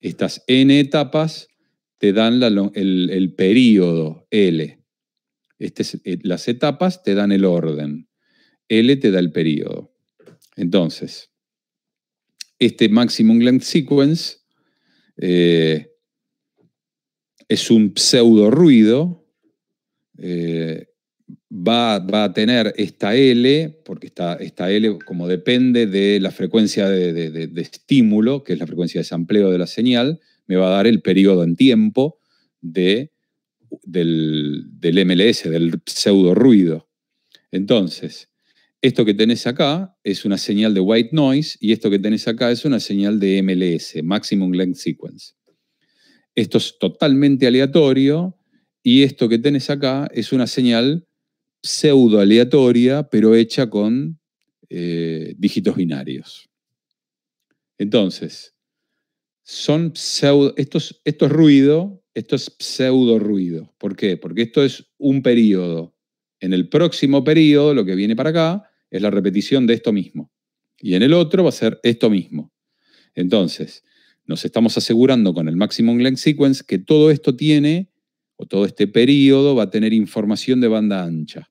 Estas n etapas te dan el, el periodo L. Este eh, las etapas te dan el orden. L te da el periodo. Entonces, este maximum length sequence eh, es un pseudo ruido eh, va, a tener esta L, porque esta, L como depende de la frecuencia de, estímulo, que es la frecuencia de sampleo de la señal, me va a dar el periodo en tiempo del, del MLS, del pseudo ruido. Entonces, esto que tenés acá es una señal de white noise y esto que tenés acá es una señal de MLS, Maximum Length Sequence. Esto es totalmente aleatorio y esto que tenés acá es una señal pseudo aleatoria, pero hecha con eh, dígitos binarios. Entonces, son pseudo, esto es ruido, esto es pseudo ruido. ¿Por qué? Porque esto es un periodo. En el próximo periodo, lo que viene para acá, es la repetición de esto mismo. Y en el otro va a ser esto mismo. Entonces, nos estamos asegurando con el Maximum Length Sequence que todo esto tiene o todo este periodo va a tener información de banda ancha.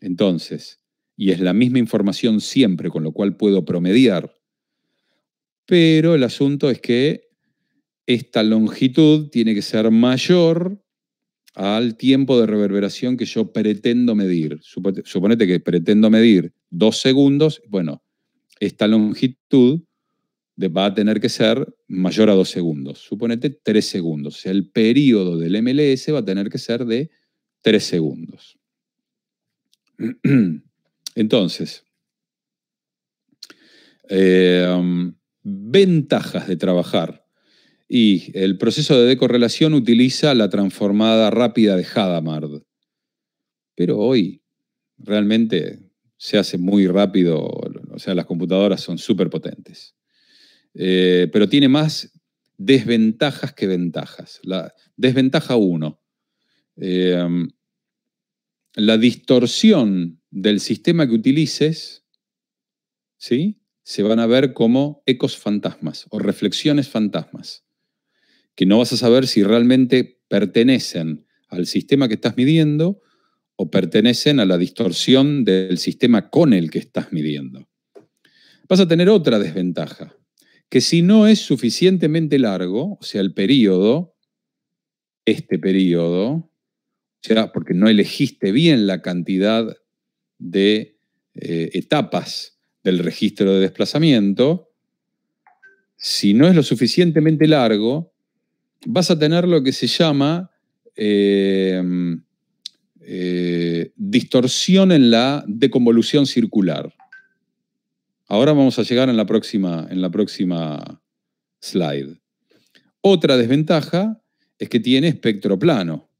Entonces, y es la misma información siempre, con lo cual puedo promediar. Pero el asunto es que esta longitud tiene que ser mayor al tiempo de reverberación que yo pretendo medir. Suponete que pretendo medir dos segundos, bueno, esta longitud va a tener que ser mayor a 2 segundos. Suponete 3 segundos. O sea, el periodo del MLS va a tener que ser de 3 segundos. Entonces, em, ventajas de trabajar. Y el proceso de decorrelación utiliza la transformada rápida de Hadamard. Pero hoy realmente se hace muy rápido, o sea, las computadoras son súper potentes. Eh, pero tiene más desventajas que ventajas. La desventaja uno. Em, la distorsión del sistema que utilices, ¿sí? Se van a ver como ecos fantasmas o reflexiones fantasmas, que no vas a saber si realmente pertenecen al sistema que estás midiendo o pertenecen a la distorsión del sistema con el que estás midiendo. Vas a tener otra desventaja, que si no es suficientemente largo, o sea, el periodo, este periodo, o sea, porque no elegiste bien la cantidad de eh, etapas del registro de desplazamiento, si no es lo suficientemente largo, vas a tener lo que se llama em, eh, distorsión en la deconvolución circular. Ahora vamos a llegar en la próxima, en la próxima slide. Otra desventaja es que tiene espectro plano.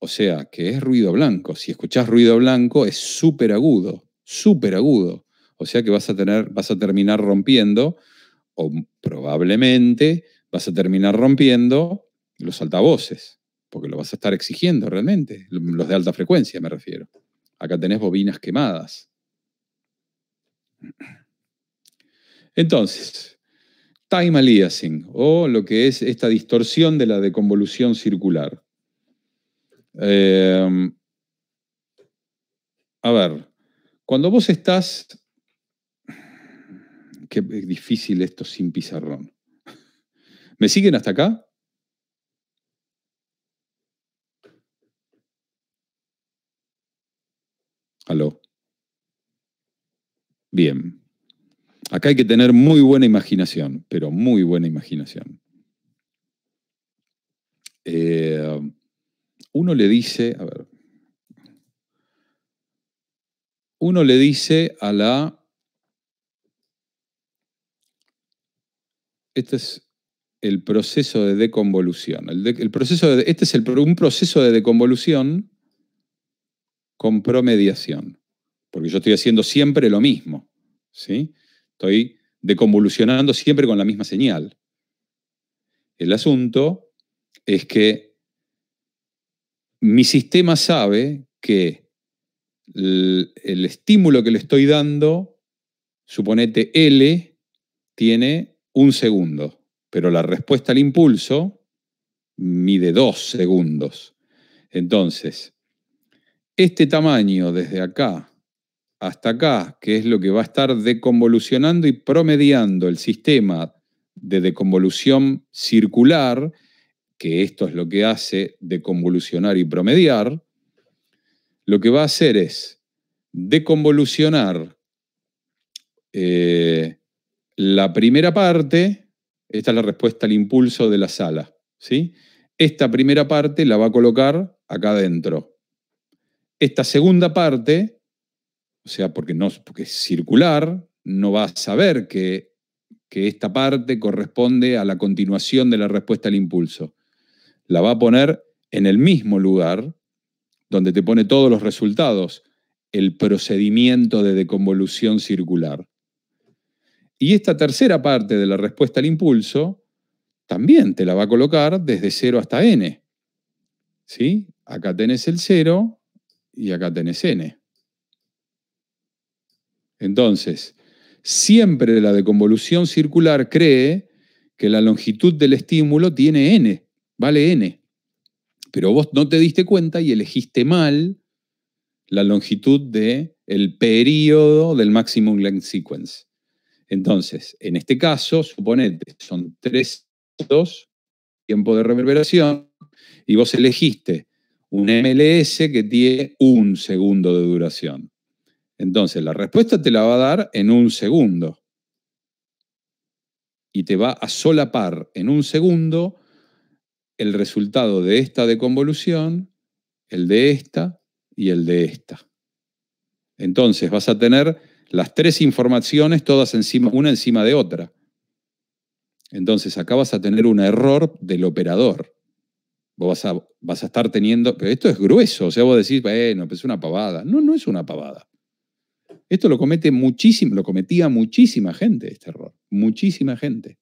O sea, que es ruido blanco. Si escuchás ruido blanco, es súper agudo, súper agudo. O sea que vas a, tener, vas a terminar rompiendo, o probablemente vas a terminar rompiendo los altavoces, porque lo vas a estar exigiendo realmente, los de alta frecuencia me refiero. Acá tenés bobinas quemadas. Entonces, time aliasing, o lo que es esta distorsión de la deconvolución circular. Em, a ver, cuando vos estás... Qué difícil esto sin pizarrón. ¿Me siguen hasta acá? Aló. Bien. Acá hay que tener muy buena imaginación, pero muy buena imaginación. Eh, uno le dice, a ver, uno le dice a la... Este es el proceso de deconvolución. El proceso este es un proceso de deconvolución con promediación porque yo estoy haciendo siempre lo mismo, ¿sí? Estoy deconvolucionando siempre con la misma señal. El asunto es que mi sistema sabe que el estímulo que le estoy dando, suponete L, tiene un segundo, pero la respuesta al impulso mide dos segundos. Entonces, este tamaño desde acá hasta acá, que es lo que va a estar deconvolucionando y promediando el sistema de deconvolución circular, que esto es lo que hace deconvolucionar y promediar, lo que va a hacer es deconvolucionar eh, la primera parte, esta es la respuesta al impulso de la sala, ¿sí? Esta primera parte la va a colocar acá adentro. Esta segunda parte o sea, porque, no, porque circular, no va a saber que, esta parte corresponde a la continuación de la respuesta al impulso. La va a poner en el mismo lugar donde te pone todos los resultados, el procedimiento de deconvolución circular. Y esta tercera parte de la respuesta al impulso también te la va a colocar desde 0 hasta n. ¿Sí? Acá tenés el 0 y acá tenés n. Entonces, siempre la deconvolución circular cree que la longitud del estímulo tiene n, vale n. Pero vos no te diste cuenta y elegiste mal la longitud del el periodo del maximum length sequence. Entonces, en este caso, suponete, son tres segundos, tiempo de reverberación, y vos elegiste un MLS que tiene un segundo de duración. Entonces, la respuesta te la va a dar en un segundo. Y te va a solapar en un segundo el resultado de esta deconvolución, el de esta y el de esta. Entonces, vas a tener las tres informaciones todas encima, una encima de otra. Entonces, acá vas a tener un error del operador. Vos vas a, vas a estar teniendo, pero esto es grueso, o sea, vos decís, bueno, pues es una pavada. No, no es una pavada. Esto lo comete muchísimo, lo cometía muchísima gente, este error, muchísima gente.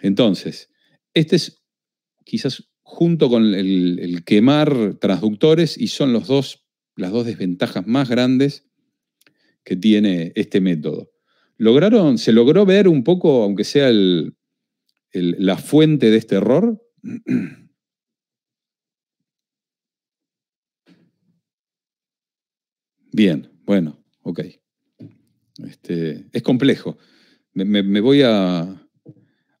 Entonces, este es quizás junto con el, quemar transductores y son las dos desventajas más grandes que tiene este método. Lograron, se logró ver un poco, aunque sea la fuente de este error. Bien, bueno ok. Este, es complejo. Me, voy a...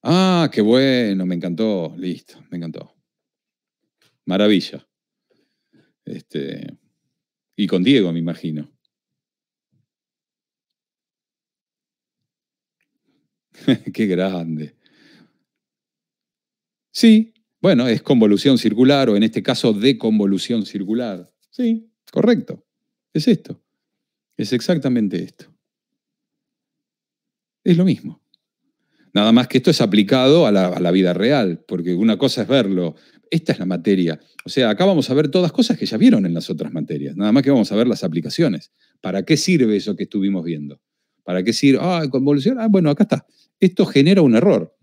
Ah, qué bueno, me encantó, listo, me encantó. Maravilla. Este, y con Diego, me imagino. qué grande. Sí, bueno, es convolución circular o en este caso de convolución circular. Sí, correcto. Es esto. Es exactamente esto. Es lo mismo. Nada más que esto es aplicado a la, vida real, porque una cosa es verlo. Esta es la materia. O sea, acá vamos a ver todas cosas que ya vieron en las otras materias. Nada más que vamos a ver las aplicaciones. ¿Para qué sirve eso que estuvimos viendo? ¿Para qué sirve? Ah, convolución. Ah, bueno, acá está. Esto genera un error.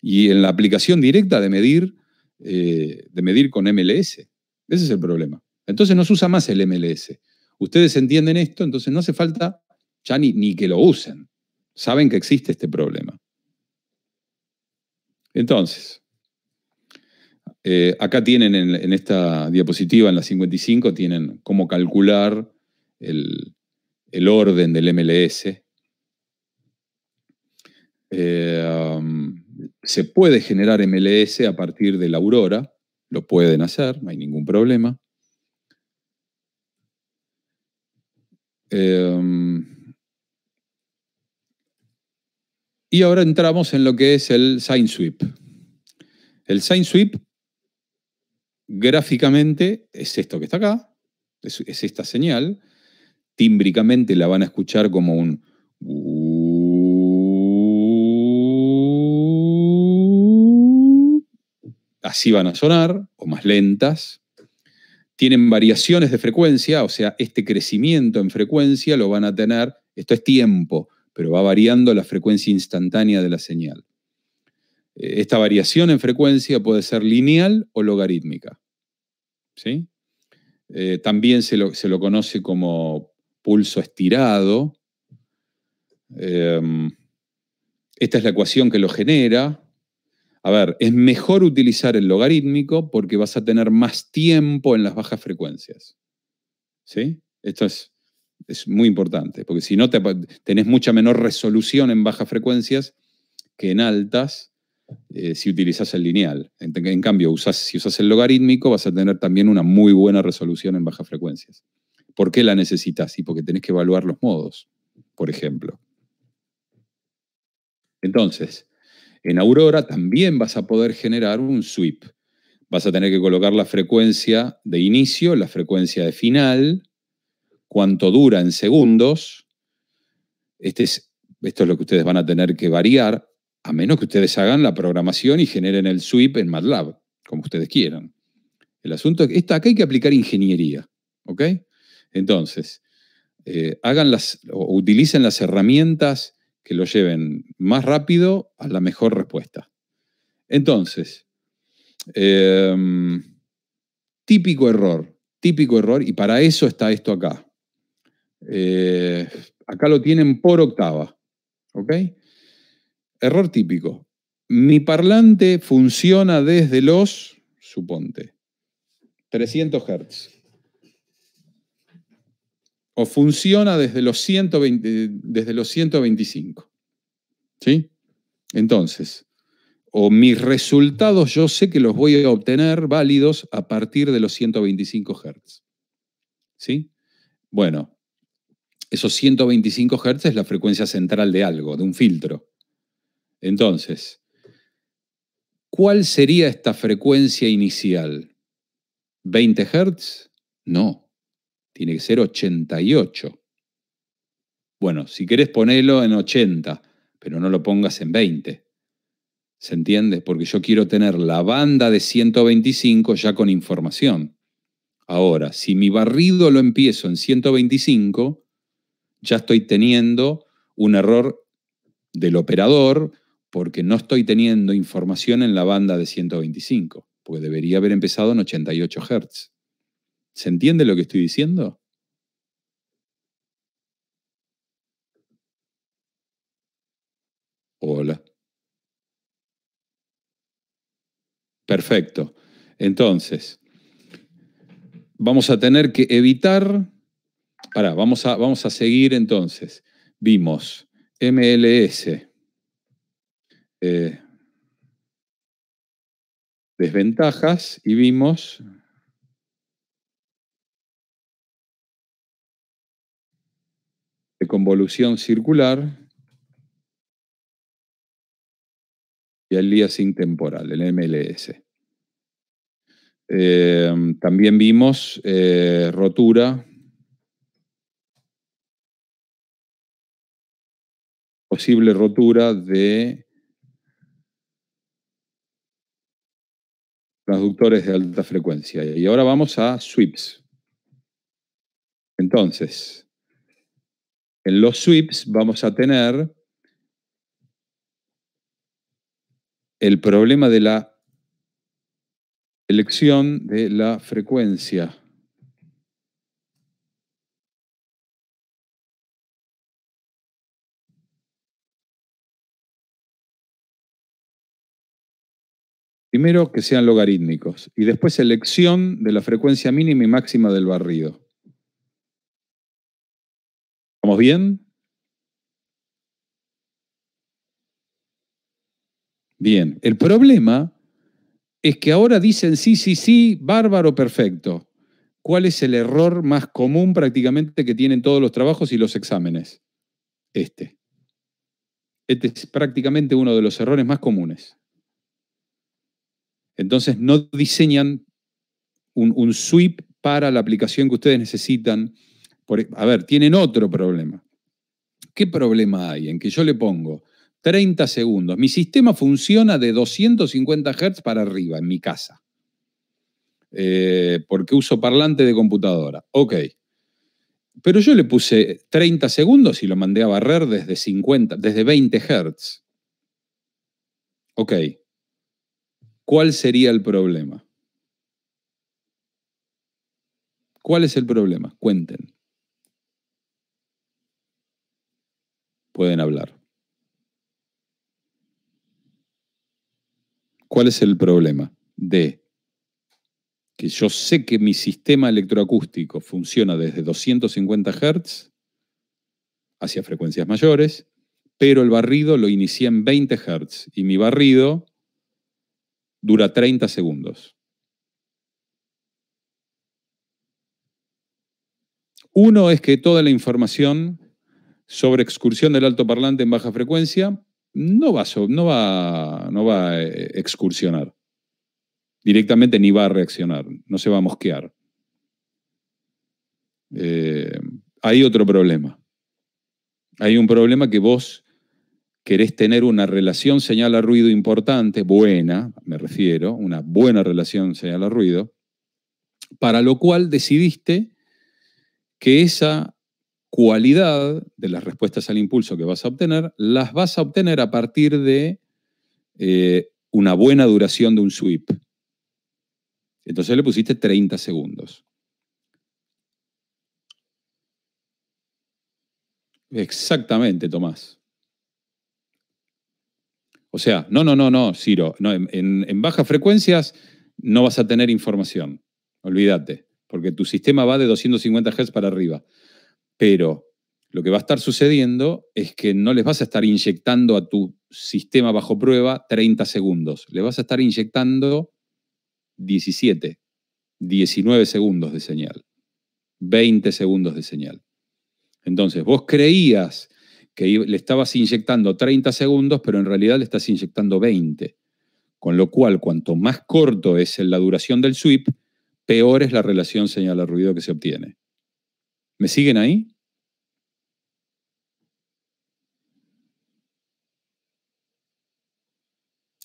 Y en la aplicación directa de medir, eh, de medir con MLS. Ese es el problema. Entonces no usa más el MLS. Ustedes entienden esto, entonces no hace falta ya ni, que lo usen. Saben que existe este problema. Entonces, eh, acá tienen en, esta diapositiva, en la 55, tienen cómo calcular el, orden del MLS. Eh, um, se puede generar MLS a partir de la aurora, lo pueden hacer, no hay ningún problema. Eh, y ahora entramos en lo que es el Sign Sweep. El Sign Sweep gráficamente es esto que está acá, es, es esta señal. Tímbricamente la van a escuchar como un... Así van a sonar, o más lentas tienen variaciones de frecuencia, o sea, este crecimiento en frecuencia lo van a tener, esto es tiempo, pero va variando la frecuencia instantánea de la señal. Eh, esta variación en frecuencia puede ser lineal o logarítmica. ¿sí? Eh, también se lo, conoce como pulso estirado. Em, esta es la ecuación que lo genera. A ver, es mejor utilizar el logarítmico porque vas a tener más tiempo en las bajas frecuencias. ¿Sí? Esto es, muy importante, porque si no tenés mucha menor resolución en bajas frecuencias que en altas eh, si utilizas el lineal. En, cambio, si usas el logarítmico vas a tener también una muy buena resolución en bajas frecuencias. ¿Por qué la necesitas? Y porque tenés que evaluar los modos, por ejemplo. Entonces, en Aurora también vas a poder generar un sweep. Vas a tener que colocar la frecuencia de inicio, la frecuencia de final, cuánto dura en segundos. Este es, esto es lo que ustedes van a tener que variar, a menos que ustedes hagan la programación y generen el sweep en MATLAB, como ustedes quieran. El asunto es que acá hay que aplicar ingeniería. ¿Ok? Entonces, eh, hagan las, o utilicen las herramientas que lo lleven más rápido a la mejor respuesta. Entonces, em, típico error, típico error, y para eso está esto acá. Eh, acá lo tienen por octava, ¿ok? Error típico. Mi parlante funciona desde los, suponte, 300 Hz o funciona desde los, 120, desde los 125. ¿Sí? Entonces, o mis resultados yo sé que los voy a obtener válidos a partir de los 125 Hz. ¿Sí? Bueno, esos 125 Hz es la frecuencia central de algo, de un filtro. Entonces, ¿cuál sería esta frecuencia inicial? ¿20 Hz? No tiene que ser 88. Bueno, si querés ponerlo en 80, pero no lo pongas en 20. ¿Se entiende? Porque yo quiero tener la banda de 125 ya con información. Ahora, si mi barrido lo empiezo en 125, ya estoy teniendo un error del operador porque no estoy teniendo información en la banda de 125, porque debería haber empezado en 88 Hz. ¿Se entiende lo que estoy diciendo? Hola. Perfecto. Entonces, vamos a tener que evitar... Ahora, vamos a, vamos a seguir entonces. Vimos MLS. Eh, desventajas y vimos convolución circular y el sin temporal, el MLS. Eh, también vimos eh, rotura, posible rotura de transductores de alta frecuencia. Y ahora vamos a sweeps. Entonces, en los sweeps vamos a tener el problema de la elección de la frecuencia. Primero que sean logarítmicos y después elección de la frecuencia mínima y máxima del barrido. ¿Estamos bien? Bien, el problema es que ahora dicen sí, sí, sí, bárbaro, perfecto. ¿Cuál es el error más común prácticamente que tienen todos los trabajos y los exámenes? Este. Este es prácticamente uno de los errores más comunes. Entonces no diseñan un, un sweep para la aplicación que ustedes necesitan e, a ver, tienen otro problema. ¿Qué problema hay en que yo le pongo 30 segundos? Mi sistema funciona de 250 Hz para arriba en mi casa, eh, porque uso parlante de computadora. Ok. Pero yo le puse 30 segundos y lo mandé a barrer desde 50, desde 20 Hz. Ok. ¿Cuál sería el problema? ¿Cuál es el problema? Cuenten. pueden hablar. ¿Cuál es el problema? De que yo sé que mi sistema electroacústico funciona desde 250 Hz hacia frecuencias mayores, pero el barrido lo inicié en 20 Hz y mi barrido dura 30 segundos. Uno es que toda la información sobre excursión del alto parlante en baja frecuencia, no va, no va, va a eh, excursionar. Directamente ni va a reaccionar, no se va a mosquear. Eh, hay otro problema. Hay un problema que vos querés tener una relación señal a ruido importante, buena, me refiero, una buena relación señal a ruido, para lo cual decidiste que esa cualidad de las respuestas al impulso que vas a obtener, las vas a obtener a partir de eh, una buena duración de un sweep. Entonces le pusiste 30 segundos. Exactamente, Tomás. O sea, no, no, no, no, Ciro, en, en bajas frecuencias no vas a tener información, olvídate, porque tu sistema va de 250 Hz para arriba. Pero lo que va a estar sucediendo es que no les vas a estar inyectando a tu sistema bajo prueba 30 segundos, le vas a estar inyectando 17, 19 segundos de señal, 20 segundos de señal. Entonces, vos creías que le estabas inyectando 30 segundos, pero en realidad le estás inyectando 20. Con lo cual, cuanto más corto es la duración del sweep, peor es la relación señal-ruido que se obtiene. ¿Me siguen ahí?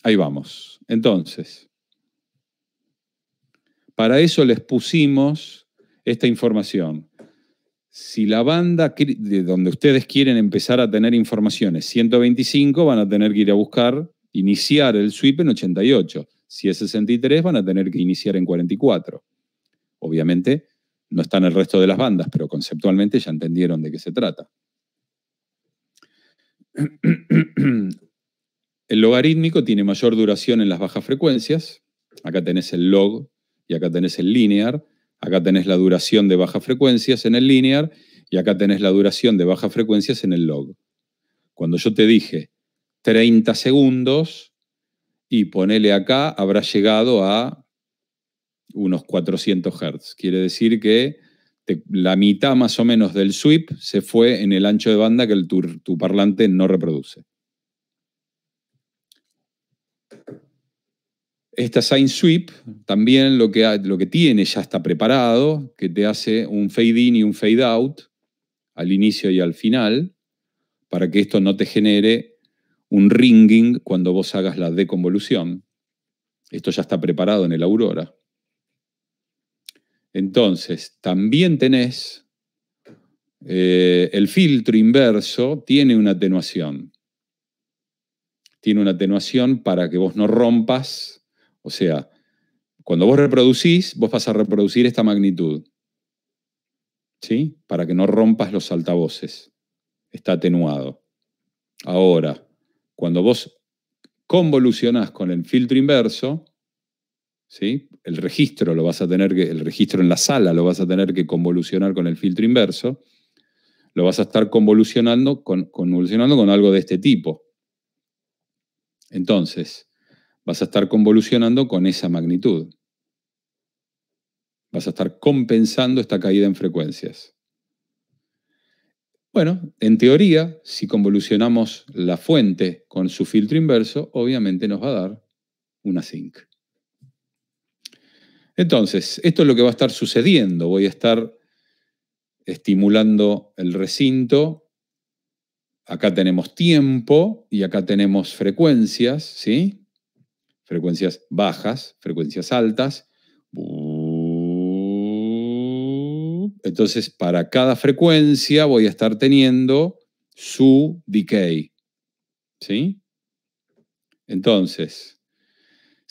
Ahí vamos. Entonces, para eso les pusimos esta información. Si la banda de donde ustedes quieren empezar a tener informaciones, 125 van a tener que ir a buscar, iniciar el sweep en 88. Si es 63 van a tener que iniciar en 44. Obviamente no en el resto de las bandas, pero conceptualmente ya entendieron de qué se trata. El logarítmico tiene mayor duración en las bajas frecuencias. Acá tenés el log y acá tenés el linear. Acá tenés la duración de bajas frecuencias en el linear y acá tenés la duración de bajas frecuencias en el log. Cuando yo te dije 30 segundos y ponele acá, habrá llegado a unos 400 Hz. Quiere decir que la mitad más o menos del sweep se fue en el ancho de banda que el, tu, parlante no reproduce. Esta Sign Sweep también lo que, lo que tiene ya está preparado, que te hace un fade in y un fade out al inicio y al final, para que esto no te genere un ringing cuando vos hagas la deconvolución. Esto ya está preparado en el Aurora. Entonces, también tenés eh, el filtro inverso, tiene una atenuación. Tiene una atenuación para que vos no rompas, o sea, cuando vos reproducís, vos vas a reproducir esta magnitud. ¿Sí? Para que no rompas los altavoces. Está atenuado. Ahora, cuando vos convolucionás con el filtro inverso, el registro lo vas a tener que, el registro en la sala lo vas a tener que convolucionar con el filtro inverso, lo vas a estar convolucionando con, convolucionando con algo de este tipo. Entonces, vas a estar convolucionando con esa magnitud. Vas a estar compensando esta caída en frecuencias. Bueno, en teoría, si convolucionamos la fuente con su filtro inverso, obviamente nos va a dar una zinc. Entonces, esto es lo que va a estar sucediendo. Voy a estar estimulando el recinto. Acá tenemos tiempo y acá tenemos frecuencias, ¿sí? Frecuencias bajas, frecuencias altas. Entonces, para cada frecuencia voy a estar teniendo su decay, ¿sí? Entonces,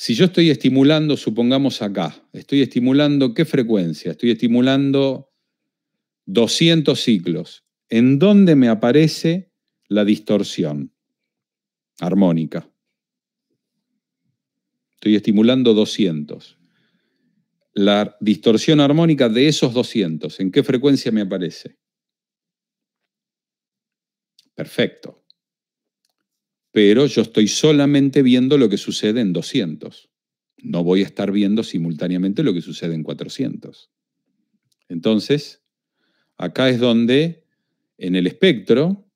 si yo estoy estimulando, supongamos acá, estoy estimulando qué frecuencia, estoy estimulando 200 ciclos, ¿en dónde me aparece la distorsión armónica? Estoy estimulando 200. La distorsión armónica de esos 200, ¿en qué frecuencia me aparece? Perfecto pero yo estoy solamente viendo lo que sucede en 200. No voy a estar viendo simultáneamente lo que sucede en 400. Entonces, acá es donde en el espectro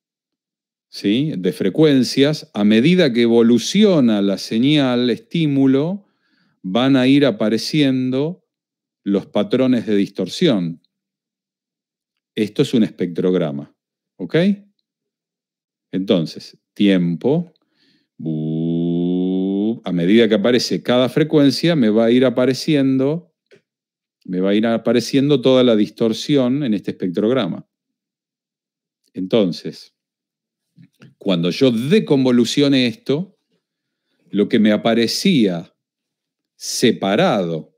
¿sí? de frecuencias, a medida que evoluciona la señal, estímulo, van a ir apareciendo los patrones de distorsión. Esto es un espectrograma. ¿Ok? Entonces, tiempo, a medida que aparece cada frecuencia, me va a ir apareciendo, me va a ir apareciendo toda la distorsión en este espectrograma. Entonces, cuando yo deconvolucione esto, lo que me aparecía separado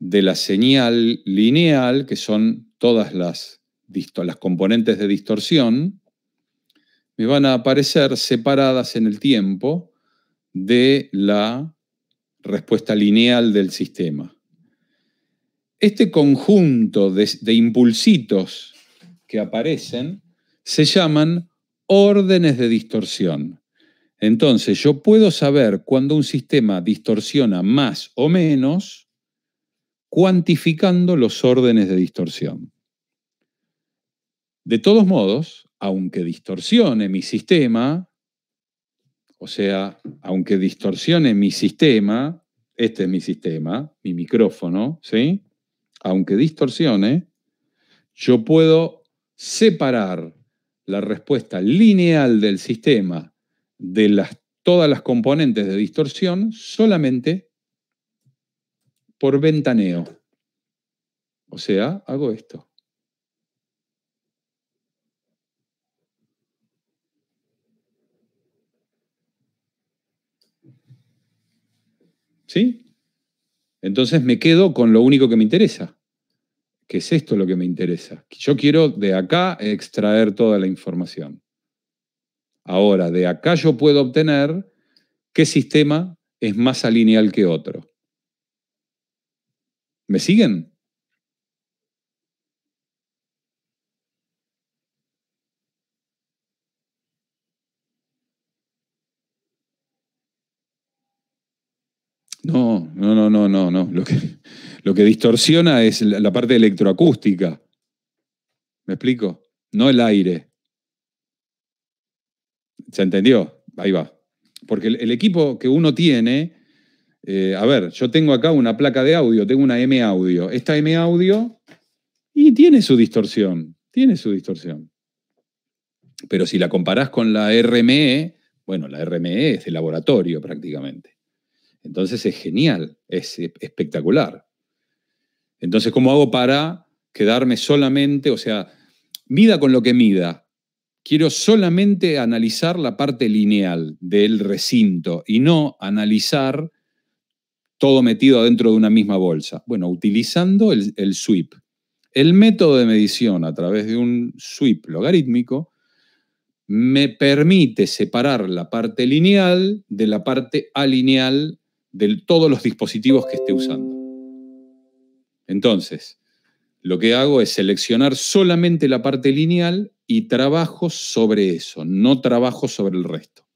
de la señal lineal, que son todas las, las componentes de distorsión, me van a aparecer separadas en el tiempo de la respuesta lineal del sistema. Este conjunto de, impulsitos que aparecen se llaman órdenes de distorsión. Entonces, yo puedo saber cuando un sistema distorsiona más o menos cuantificando los órdenes de distorsión. De todos modos, aunque distorsione mi sistema, o sea, aunque distorsione mi sistema, este es mi sistema, mi micrófono, ¿sí? Aunque distorsione, yo puedo separar la respuesta lineal del sistema de las, todas las componentes de distorsión solamente por ventaneo. O sea, hago esto. ¿Sí? Entonces me quedo con lo único que me interesa, que es esto lo que me interesa. Yo quiero de acá extraer toda la información. Ahora, de acá yo puedo obtener qué sistema es más alineal que otro. ¿Me siguen? no, no, Lo que, lo que distorsiona es la, parte electroacústica. ¿Me explico? No el aire. ¿Se entendió? Ahí va. Porque el, equipo que uno tiene, eh, a ver, yo tengo acá una placa de audio, tengo una M audio. Esta M audio y tiene su distorsión, tiene su distorsión. Pero si la comparás con la RME, bueno, la RME es el laboratorio prácticamente. Entonces es genial, es espectacular. Entonces, ¿cómo hago para quedarme solamente, o sea, mida con lo que mida? Quiero solamente analizar la parte lineal del recinto y no analizar todo metido adentro de una misma bolsa. Bueno, utilizando el, sweep. El método de medición a través de un sweep logarítmico me permite separar la parte lineal de la parte alineal de todos los dispositivos que esté usando. Entonces, lo que hago es seleccionar solamente la parte lineal y trabajo sobre eso, no trabajo sobre el resto.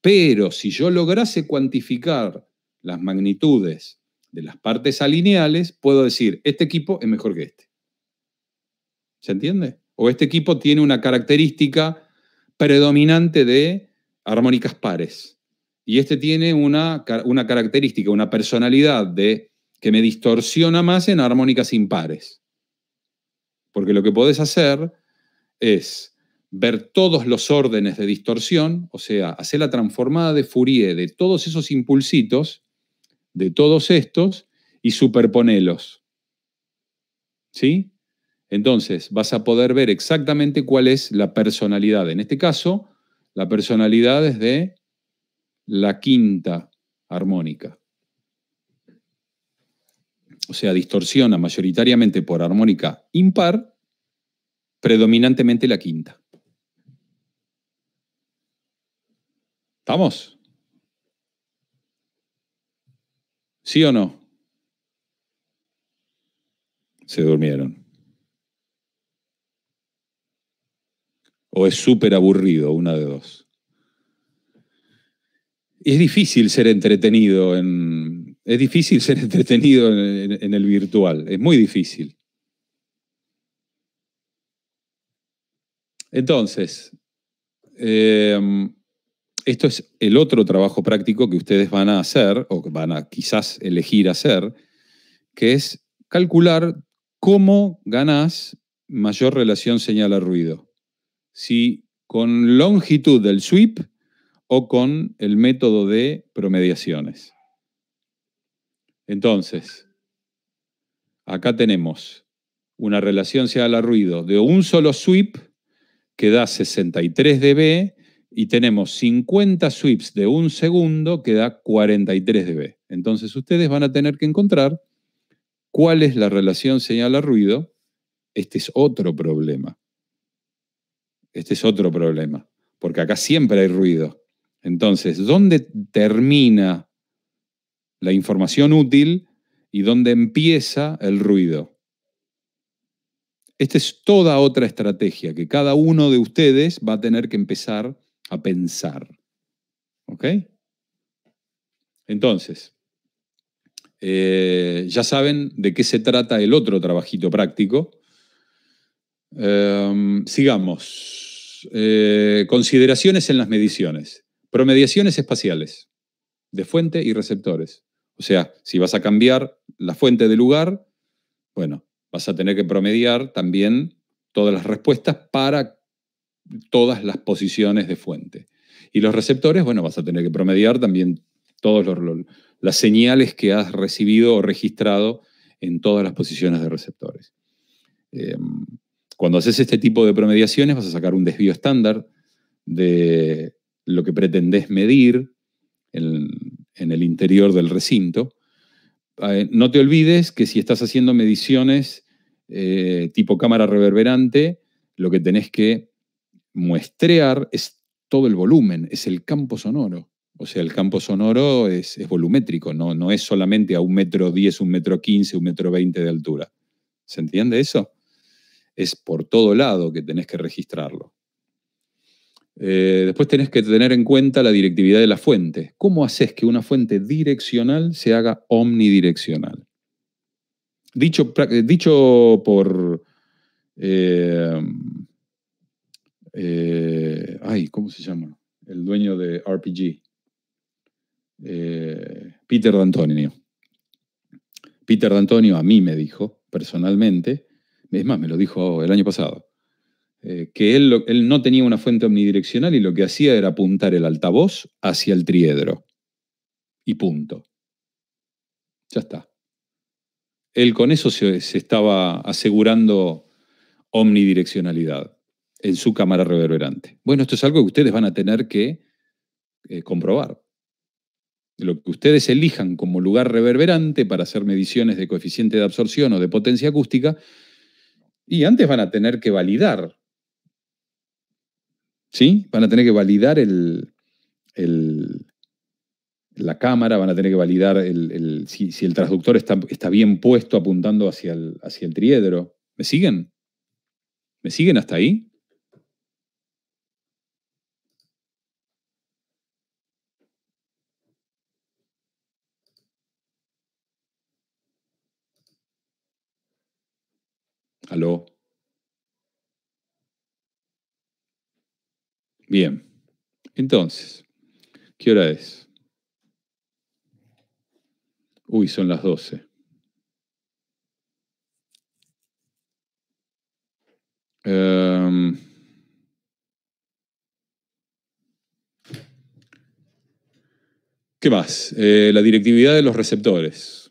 Pero si yo lograse cuantificar las magnitudes de las partes alineales, puedo decir, este equipo es mejor que este. ¿Se entiende? O este equipo tiene una característica predominante de armónicas pares. Y este tiene una, característica, una personalidad de que me distorsiona más en armónicas impares. Porque lo que podés hacer es ver todos los órdenes de distorsión, o sea, hacer la transformada de Fourier de todos esos impulsitos, de todos estos, y superponelos. ¿Sí? Entonces, vas a poder ver exactamente cuál es la personalidad. En este caso, la personalidad es de la quinta armónica. O sea, distorsiona mayoritariamente por armónica impar, predominantemente la quinta. ¿Estamos? ¿Sí o no? Se durmieron. O es súper aburrido, una de dos es difícil ser entretenido en. Es difícil ser entretenido en, el virtual. Es muy difícil. Entonces, em, esto es el otro trabajo práctico que ustedes van a hacer, o que van a quizás elegir hacer, que es calcular cómo ganás mayor relación señal a ruido. Si con longitud del sweep o con el método de promediaciones. Entonces, acá tenemos una relación a ruido de un solo sweep que da 63 dB y tenemos 50 sweeps de un segundo que da 43 dB. Entonces ustedes van a tener que encontrar cuál es la relación señal a ruido. Este es otro problema. Este es otro problema, porque acá siempre hay ruido. Entonces, ¿dónde termina la información útil y dónde empieza el ruido? Esta es toda otra estrategia que cada uno de ustedes va a tener que empezar a pensar. ¿Ok? Entonces, eh, ya saben de qué se trata el otro trabajito práctico. Em, sigamos. Eh, consideraciones en las mediciones. Promediaciones espaciales de fuente y receptores. O sea, si vas a cambiar la fuente de lugar, bueno, vas a tener que promediar también todas las respuestas para todas las posiciones de fuente. Y los receptores, bueno, vas a tener que promediar también todas las señales que has recibido o registrado en todas las posiciones de receptores. Em, cuando haces este tipo de promediaciones vas a sacar un desvío estándar de lo que pretendés medir en, el interior del recinto. Eh, no te olvides que si estás haciendo mediciones eh, tipo cámara reverberante, lo que tenés que muestrear es todo el volumen, es el campo sonoro. O sea, el campo sonoro es, volumétrico, no, no es solamente a un metro diez, un metro quince, un metro veinte de altura. ¿Se entiende eso? Es por todo lado que tenés que registrarlo. Eh, después tenés que tener en cuenta la directividad de la fuente. ¿Cómo haces que una fuente direccional se haga omnidireccional? Dicho, eh, dicho por... Eh, ay, ¿cómo se llama? El dueño de RPG. Peter D'Antonio. Peter D'Antonio a mí me dijo, personalmente, es más, me lo dijo el año pasado eh, que él, no tenía una fuente omnidireccional y lo que hacía era apuntar el altavoz hacia el triedro. Y punto. Ya está. Él con eso se, estaba asegurando omnidireccionalidad en su cámara reverberante. Bueno, esto es algo que ustedes van a tener que eh, comprobar. Lo que ustedes elijan como lugar reverberante para hacer mediciones de coeficiente de absorción o de potencia acústica, y antes van a tener que validar ¿sí? Van a tener que validar el, la cámara, van a tener que validar el, si, el transductor está, bien puesto apuntando hacia el, hacia el triedro. ¿Me siguen? ¿Me siguen hasta ahí? Aló. Bien. Entonces, ¿qué hora es? Uy, son las 12. Em, ¿Qué más? Eh, la directividad de los receptores.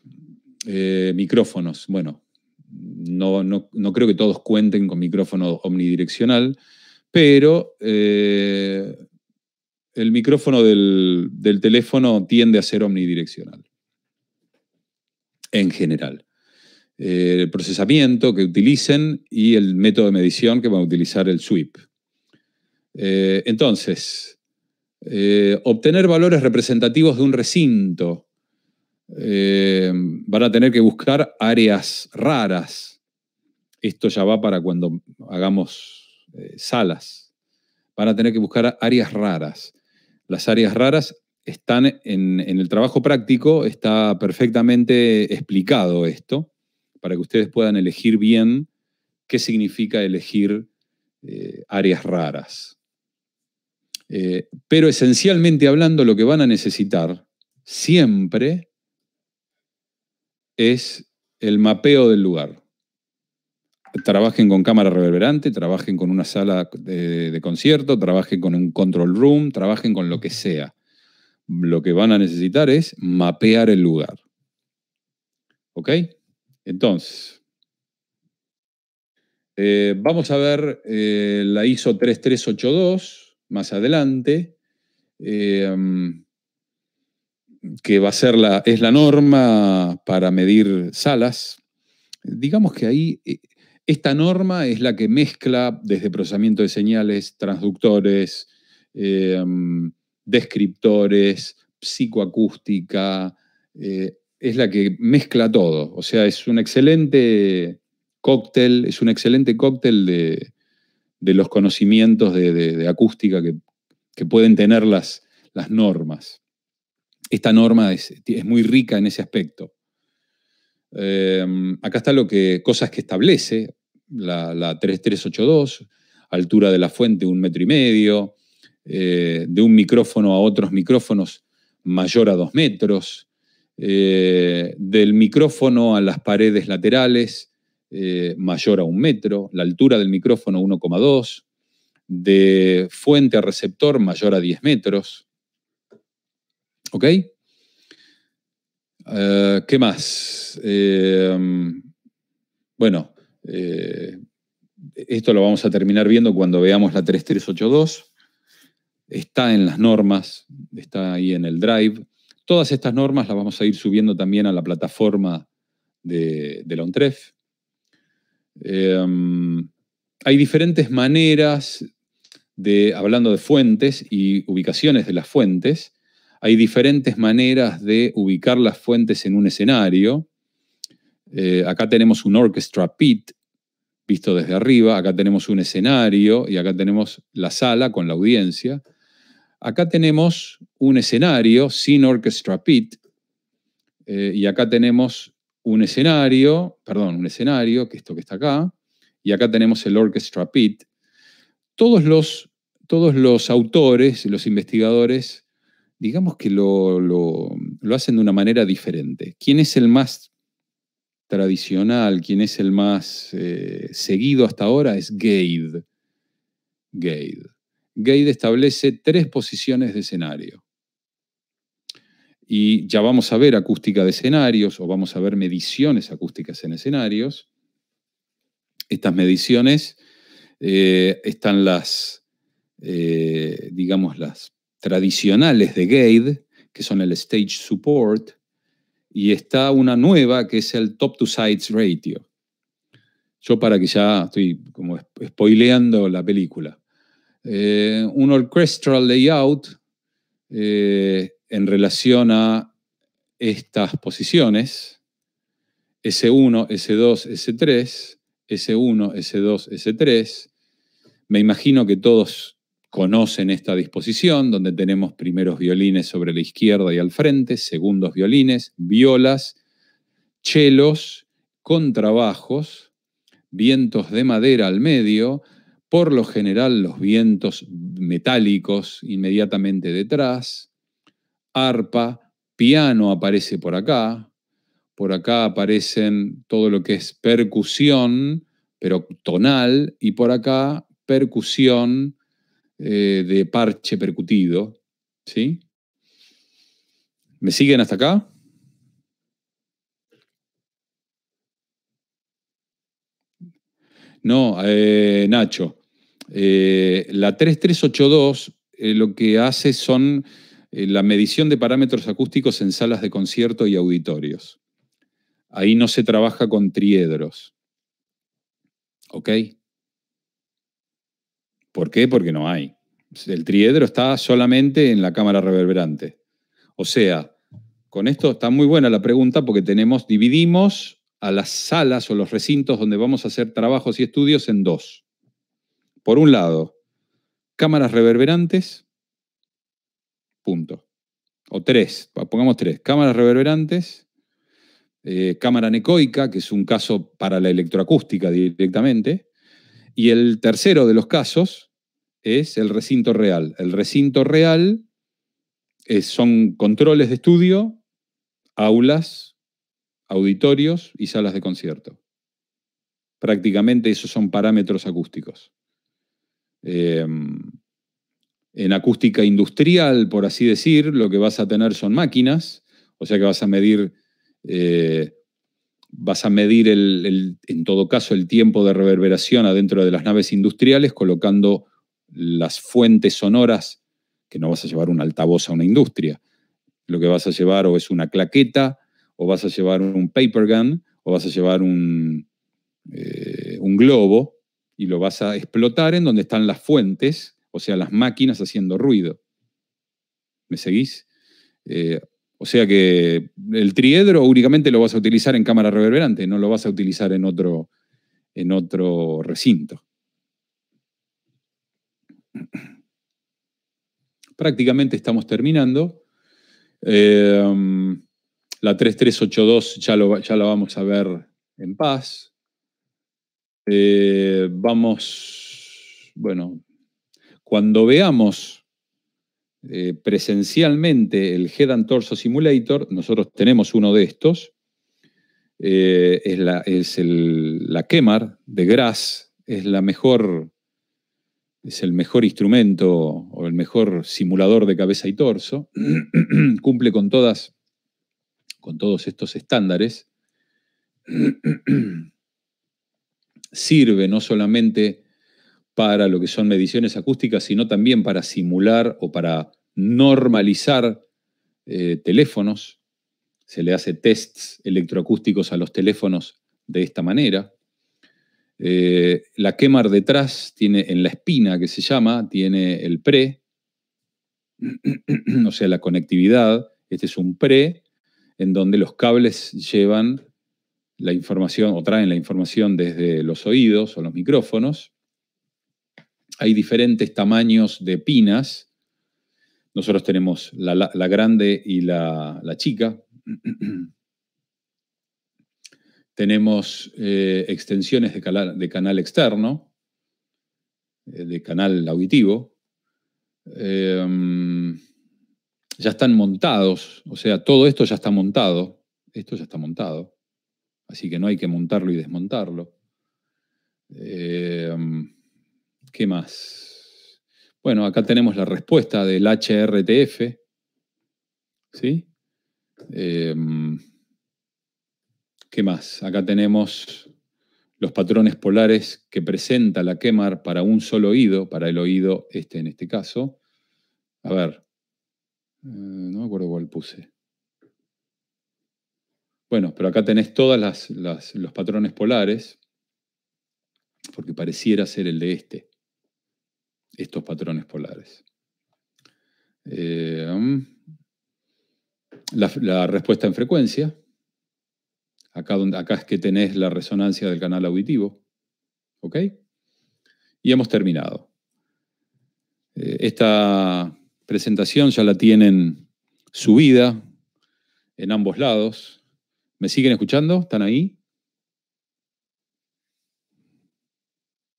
Eh, micrófonos. Bueno, no, no, no creo que todos cuenten con micrófono omnidireccional pero eh, el micrófono del, teléfono tiende a ser omnidireccional, en general. Eh, el procesamiento que utilicen y el método de medición que va a utilizar el sweep. Eh, entonces, obtener valores representativos de un recinto, van a tener que buscar áreas raras. Esto ya va para cuando hagamos eh, salas, van a tener que buscar áreas raras. Las áreas raras están en, el trabajo práctico, está perfectamente explicado esto, para que ustedes puedan elegir bien qué significa elegir eh, áreas raras. Eh, pero esencialmente hablando, lo que van a necesitar siempre es el mapeo del lugar trabajen con cámara reverberante, trabajen con una sala de, concierto, trabajen con un control room, trabajen con lo que sea. Lo que van a necesitar es mapear el lugar. ¿Ok? Entonces, eh, vamos a ver eh, la ISO 3382 más adelante, eh, mm, que va a ser la, es la norma para medir salas. Digamos que ahí esta norma es la que mezcla desde procesamiento de señales, transductores, em, descriptores, psicoacústica, eh, es la que mezcla todo. O sea, es un excelente cóctel, es un excelente cóctel de, los conocimientos de, acústica que, pueden tener las, normas. Esta norma es muy rica en ese aspecto. Em, acá está lo que, cosas que establece la, 3382, altura de la fuente un metro y medio, eh, de un micrófono a otros micrófonos mayor a dos metros, eh, del micrófono a las paredes laterales eh, mayor a un metro, la altura del micrófono 1,2, de fuente a receptor mayor a 10 metros. ¿Ok? Eh, ¿Qué más? Eh, mm, bueno, eh, esto lo vamos a terminar viendo cuando veamos la 3382. Está en las normas, está ahí en el drive. Todas estas normas las vamos a ir subiendo también a la plataforma de, de la mm, hay diferentes maneras de, hablando de fuentes y ubicaciones de las fuentes, hay diferentes maneras de ubicar las fuentes en un escenario. Eh, acá tenemos un orchestra pit visto desde arriba, acá tenemos un escenario y acá tenemos la sala con la audiencia. Acá tenemos un escenario sin orchestra pit eh, y acá tenemos un escenario, perdón, un escenario, que esto que está acá, y acá tenemos el orchestra pit. Todos los, todos los autores, los investigadores, digamos que lo, hacen de una manera diferente. ¿Quién es el más tradicional, ¿Quién es el más eh, seguido hasta ahora es Gade. Gade. establece tres posiciones de escenario. Y ya vamos a ver acústica de escenarios o vamos a ver mediciones acústicas en escenarios. Estas mediciones eh, están las, eh, digamos, las tradicionales de Gade que son el Stage Support, y está una nueva que es el Top to Sides Ratio. Yo para que ya estoy como spoileando la película. Eh, un orchestral layout eh, en relación a estas posiciones, S1, S2, S3, S1, S2, S3. Me imagino que todos conocen esta disposición, donde tenemos primeros violines sobre la izquierda y al frente, segundos violines, violas, chelos, contrabajos, vientos de madera al medio, por lo general los vientos metálicos inmediatamente detrás, arpa, piano aparece por acá, por acá aparecen todo lo que es percusión, pero tonal, y por acá percusión, eh, de parche percutido. ¿Sí? ¿Me siguen hasta acá? No, eh, Nacho. Eh, la 3382 lo que hace son la medición de parámetros acústicos en salas de concierto y auditorios. Ahí no se trabaja con triedros. ¿Ok? ¿Por qué? Porque no hay. El triedro está solamente en la cámara reverberante. O sea, con esto está muy buena la pregunta porque tenemos, dividimos a las salas o los recintos donde vamos a hacer trabajos y estudios en dos. Por un lado, cámaras reverberantes, punto. O tres, pongamos tres, cámaras reverberantes, eh, cámara necoica, que es un caso para la electroacústica directamente, y el tercero de los casos es el recinto real. El recinto real eh, son controles de estudio, aulas, auditorios y salas de concierto. Prácticamente esos son parámetros acústicos. Em, en acústica industrial, por así decir, lo que vas a tener son máquinas, o sea que vas a medir eh, vas a medir el, en todo caso el tiempo de reverberación adentro de las naves industriales colocando las fuentes sonoras, que no vas a llevar un altavoz a una industria. Lo que vas a llevar o es una claqueta, o vas a llevar un paper gun, o vas a llevar un, eh, un globo y lo vas a explotar en donde están las fuentes, o sea, las máquinas haciendo ruido. ¿Me seguís? Eh, o sea que el triedro únicamente lo vas a utilizar en cámara reverberante, no lo vas a utilizar en otro, en otro recinto. Prácticamente estamos terminando. Em, la 3382 ya, ya la vamos a ver en paz. Eh, vamos, bueno, cuando veamos eh, presencialmente el Head and Torso Simulator, nosotros tenemos uno de estos, eh, es, la, es Kemar de GRAS es la mejor, es el mejor instrumento o el mejor simulador de cabeza y torso, cumple con todas, con todos estos estándares, sirve no solamente para lo que son mediciones acústicas, sino también para simular o para normalizar eh, teléfonos. Se le hace tests electroacústicos a los teléfonos de esta manera. Eh, la quemar detrás tiene en la espina que se llama, tiene el pre, o sea, la conectividad. Este es un pre en donde los cables llevan la información o traen la información desde los oídos o los micrófonos hay diferentes tamaños de pinas. Nosotros tenemos la, grande y la, chica. tenemos eh, extensiones de canal, externo, eh, de canal auditivo. Em, ya están montados, o sea, todo esto ya está montado. Esto ya está montado. Así que no hay que montarlo y desmontarlo. Em, ¿Qué más? Bueno, acá tenemos la respuesta del HRTF. ¿Sí? Em, ¿Qué más? Acá tenemos los patrones polares que presenta la KEMAR para un solo oído, para el oído este en este caso. A ver, eh, no me acuerdo cuál puse. Bueno, pero acá tenés todos los patrones polares, porque pareciera ser el de este estos patrones polares. Eh, um, la, respuesta en frecuencia, acá, donde, acá es que tenés la resonancia del canal auditivo. ¿Ok? Y hemos terminado. Eh, esta presentación ya la tienen subida en ambos lados. ¿Me siguen escuchando? ¿Están ahí?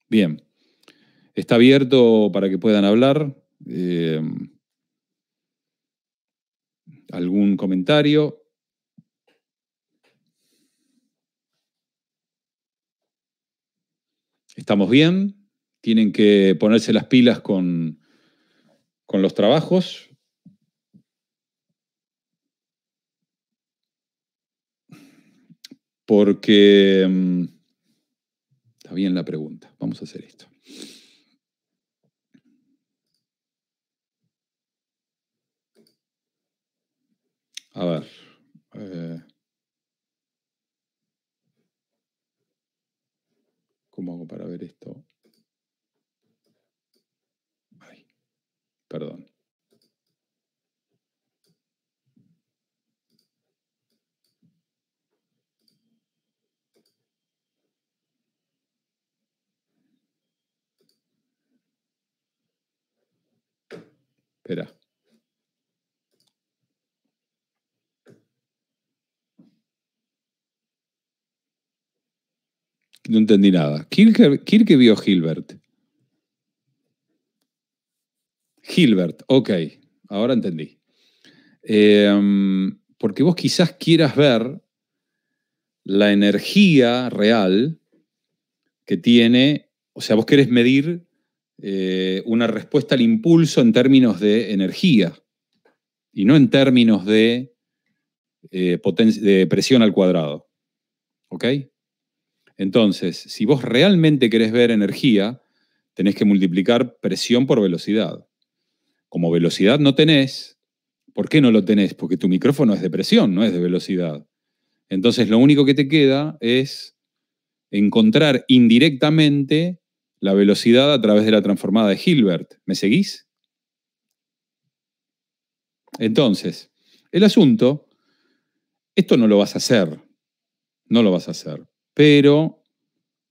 Bien. Está abierto para que puedan hablar. Eh, ¿Algún comentario? ¿Estamos bien? Tienen que ponerse las pilas con, con los trabajos. Porque... Mm, está bien la pregunta. Vamos a hacer esto. A ver. Eh. ¿Cómo hago para ver esto? Ay, perdón. Espera. No entendí nada. ¿Quién que vio Hilbert. Hilbert, ok, ahora entendí. Em, porque vos quizás quieras ver la energía real que tiene, o sea, vos querés medir eh, una respuesta al impulso en términos de energía y no en términos de, eh, de presión al cuadrado. ¿Ok? Entonces, si vos realmente querés ver energía, tenés que multiplicar presión por velocidad. Como velocidad no tenés, ¿por qué no lo tenés? Porque tu micrófono es de presión, no es de velocidad. Entonces, lo único que te queda es encontrar indirectamente la velocidad a través de la transformada de Hilbert. ¿Me seguís? Entonces, el asunto, esto no lo vas a hacer, no lo vas a hacer pero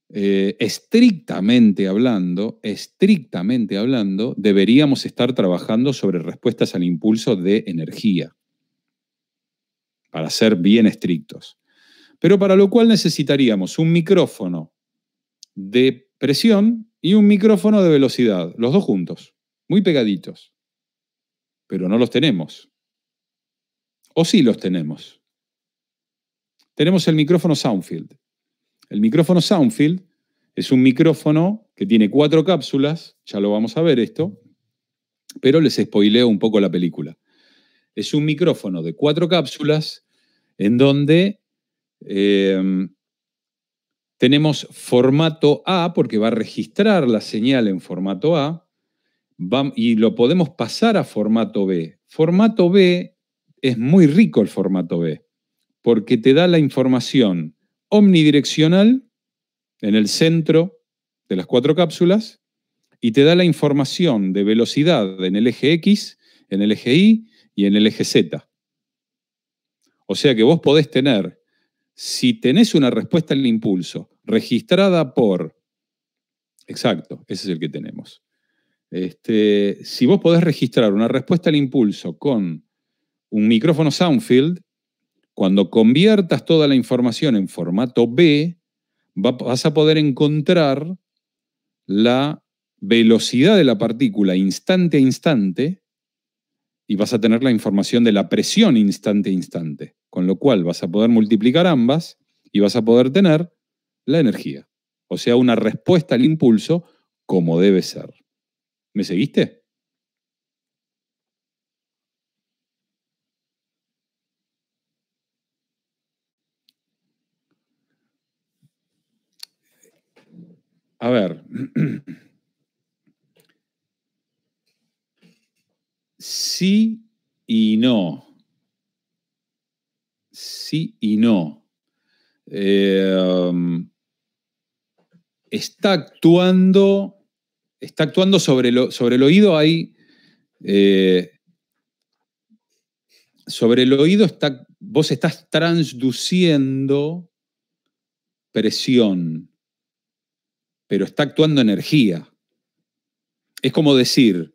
eh, estrictamente hablando, estrictamente hablando, deberíamos estar trabajando sobre respuestas al impulso de energía, para ser bien estrictos. Pero para lo cual necesitaríamos un micrófono de presión y un micrófono de velocidad, los dos juntos, muy pegaditos. Pero no los tenemos. O sí los tenemos. Tenemos el micrófono Soundfield, el micrófono Soundfield es un micrófono que tiene cuatro cápsulas, ya lo vamos a ver esto, pero les spoileo un poco la película. Es un micrófono de cuatro cápsulas en donde em, tenemos formato A, porque va a registrar la señal en formato A, y lo podemos pasar a formato B. Formato B es muy rico el formato B, porque te da la información omnidireccional en el centro de las cuatro cápsulas y te da la información de velocidad en el eje X, en el eje Y y en el eje Z. O sea que vos podés tener, si tenés una respuesta al impulso registrada por... Exacto, ese es el que tenemos. Este, si vos podés registrar una respuesta al impulso con un micrófono Soundfield, cuando conviertas toda la información en formato B, vas a poder encontrar la velocidad de la partícula instante a instante y vas a tener la información de la presión instante a instante, con lo cual vas a poder multiplicar ambas y vas a poder tener la energía, o sea, una respuesta al impulso como debe ser. ¿Me seguiste? A ver. Sí y no. Sí y no. Em, está actuando. Está actuando sobre, lo, sobre el oído. Hay. Eh, sobre el oído está, vos estás transduciendo presión pero está actuando energía. Es como decir,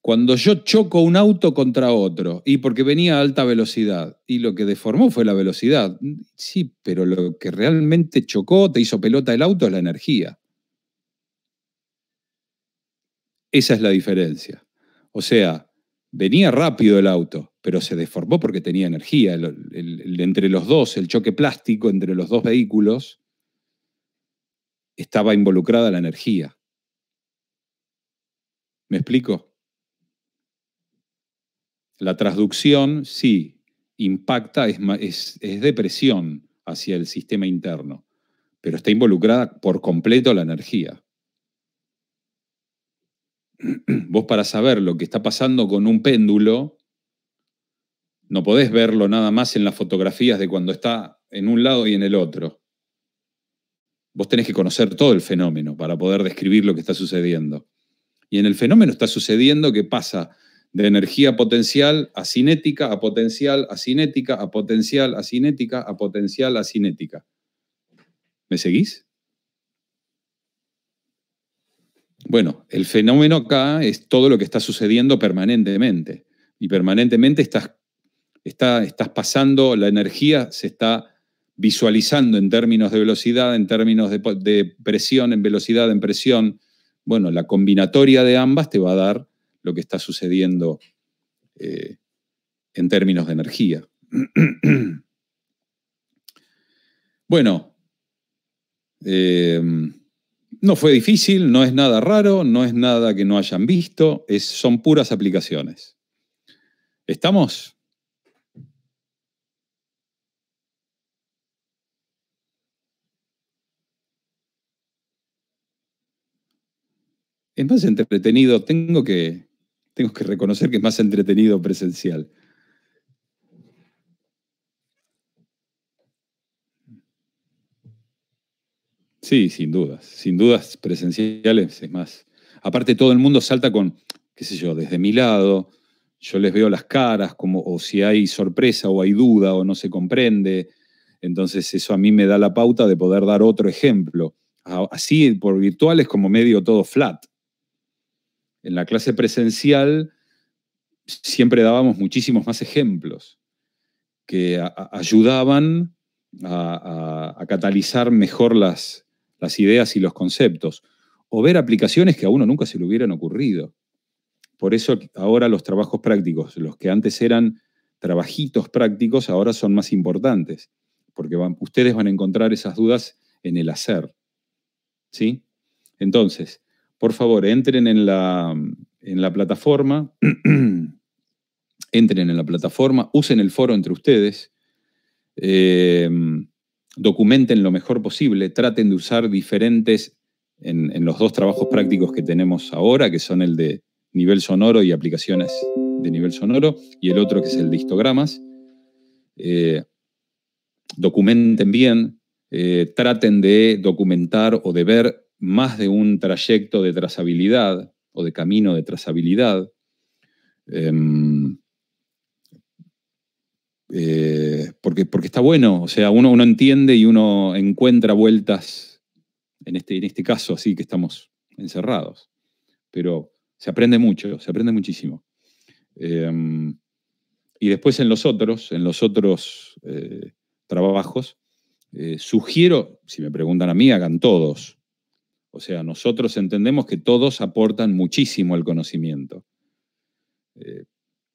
cuando yo choco un auto contra otro, y porque venía a alta velocidad, y lo que deformó fue la velocidad, sí, pero lo que realmente chocó, te hizo pelota el auto, es la energía. Esa es la diferencia. O sea, venía rápido el auto, pero se deformó porque tenía energía. entre los dos, el choque plástico entre los dos vehículos, estaba involucrada la energía. ¿Me explico? La transducción, sí, impacta, es, es, es depresión hacia el sistema interno, pero está involucrada por completo la energía. Vos para saber lo que está pasando con un péndulo, no podés verlo nada más en las fotografías de cuando está en un lado y en el otro. Vos tenés que conocer todo el fenómeno para poder describir lo que está sucediendo. Y en el fenómeno está sucediendo que pasa de energía potencial a cinética, a potencial, a cinética, a potencial, a cinética, a potencial, a cinética. ¿Me seguís? Bueno, el fenómeno acá es todo lo que está sucediendo permanentemente. Y permanentemente estás, está, estás pasando, la energía se está visualizando en términos de velocidad, en términos de, presión, en velocidad, en presión. Bueno, la combinatoria de ambas te va a dar lo que está sucediendo eh, en términos de energía. bueno, eh, no fue difícil, no es nada raro, no es nada que no hayan visto, son puras aplicaciones. ¿Estamos? es más entretenido, tengo que, que reconocer que es más entretenido presencial. Sí, sin dudas. Sin dudas presenciales es más. Aparte todo el mundo salta con, qué sé yo, desde mi lado, yo les veo las caras, como, o si hay sorpresa o hay duda o no se comprende. Entonces eso a mí me da la pauta de poder dar otro ejemplo. Ah, así por virtuales como medio todo flat en la clase presencial siempre dábamos muchísimos más ejemplos que ayudaban a, catalizar mejor las, ideas y los conceptos, o ver aplicaciones que a uno nunca se le hubieran ocurrido. Por eso ahora los trabajos prácticos, los que antes eran trabajitos prácticos, ahora son más importantes, porque ustedes van a encontrar esas dudas en el hacer. ¿Sí? Entonces, por favor, entren en la, la plataforma, entren en la plataforma, usen el foro entre ustedes, eh, documenten lo mejor posible, traten de usar diferentes, en, los dos trabajos prácticos que tenemos ahora, que son el de nivel sonoro y aplicaciones de nivel sonoro, y el otro que es el de histogramas. Eh, documenten bien, eh, traten de documentar o de ver más de un trayecto de trazabilidad o de camino de trazabilidad. Em, eh, porque, porque, está bueno, o sea, uno, uno entiende y uno encuentra vueltas, en este, en este caso así que estamos encerrados, pero se aprende mucho, se aprende muchísimo. Em, y después en los otros, en los otros eh, trabajos, eh, sugiero, si me preguntan a mí, hagan todos, o sea, nosotros entendemos que todos aportan muchísimo al conocimiento. Eh,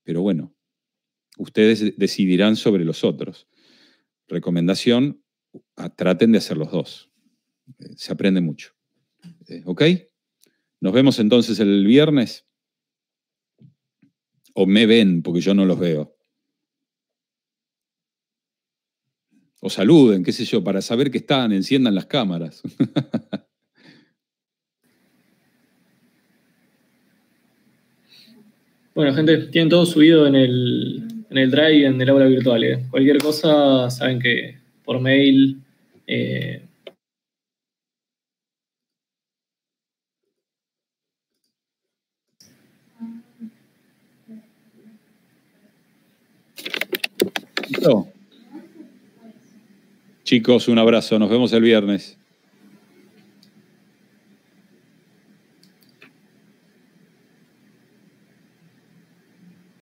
pero bueno, ustedes decidirán sobre los otros. Recomendación, traten de hacer los dos. Eh, se aprende mucho. Eh, ¿Ok? Nos vemos entonces el viernes. O me ven, porque yo no los veo. O saluden, qué sé yo, para saber que están, enciendan las cámaras. Bueno, gente, tienen todo subido en el, en el Drive en el aula virtual. Eh. Cualquier cosa, saben que por mail. Eh. Chicos, un abrazo. Nos vemos el viernes.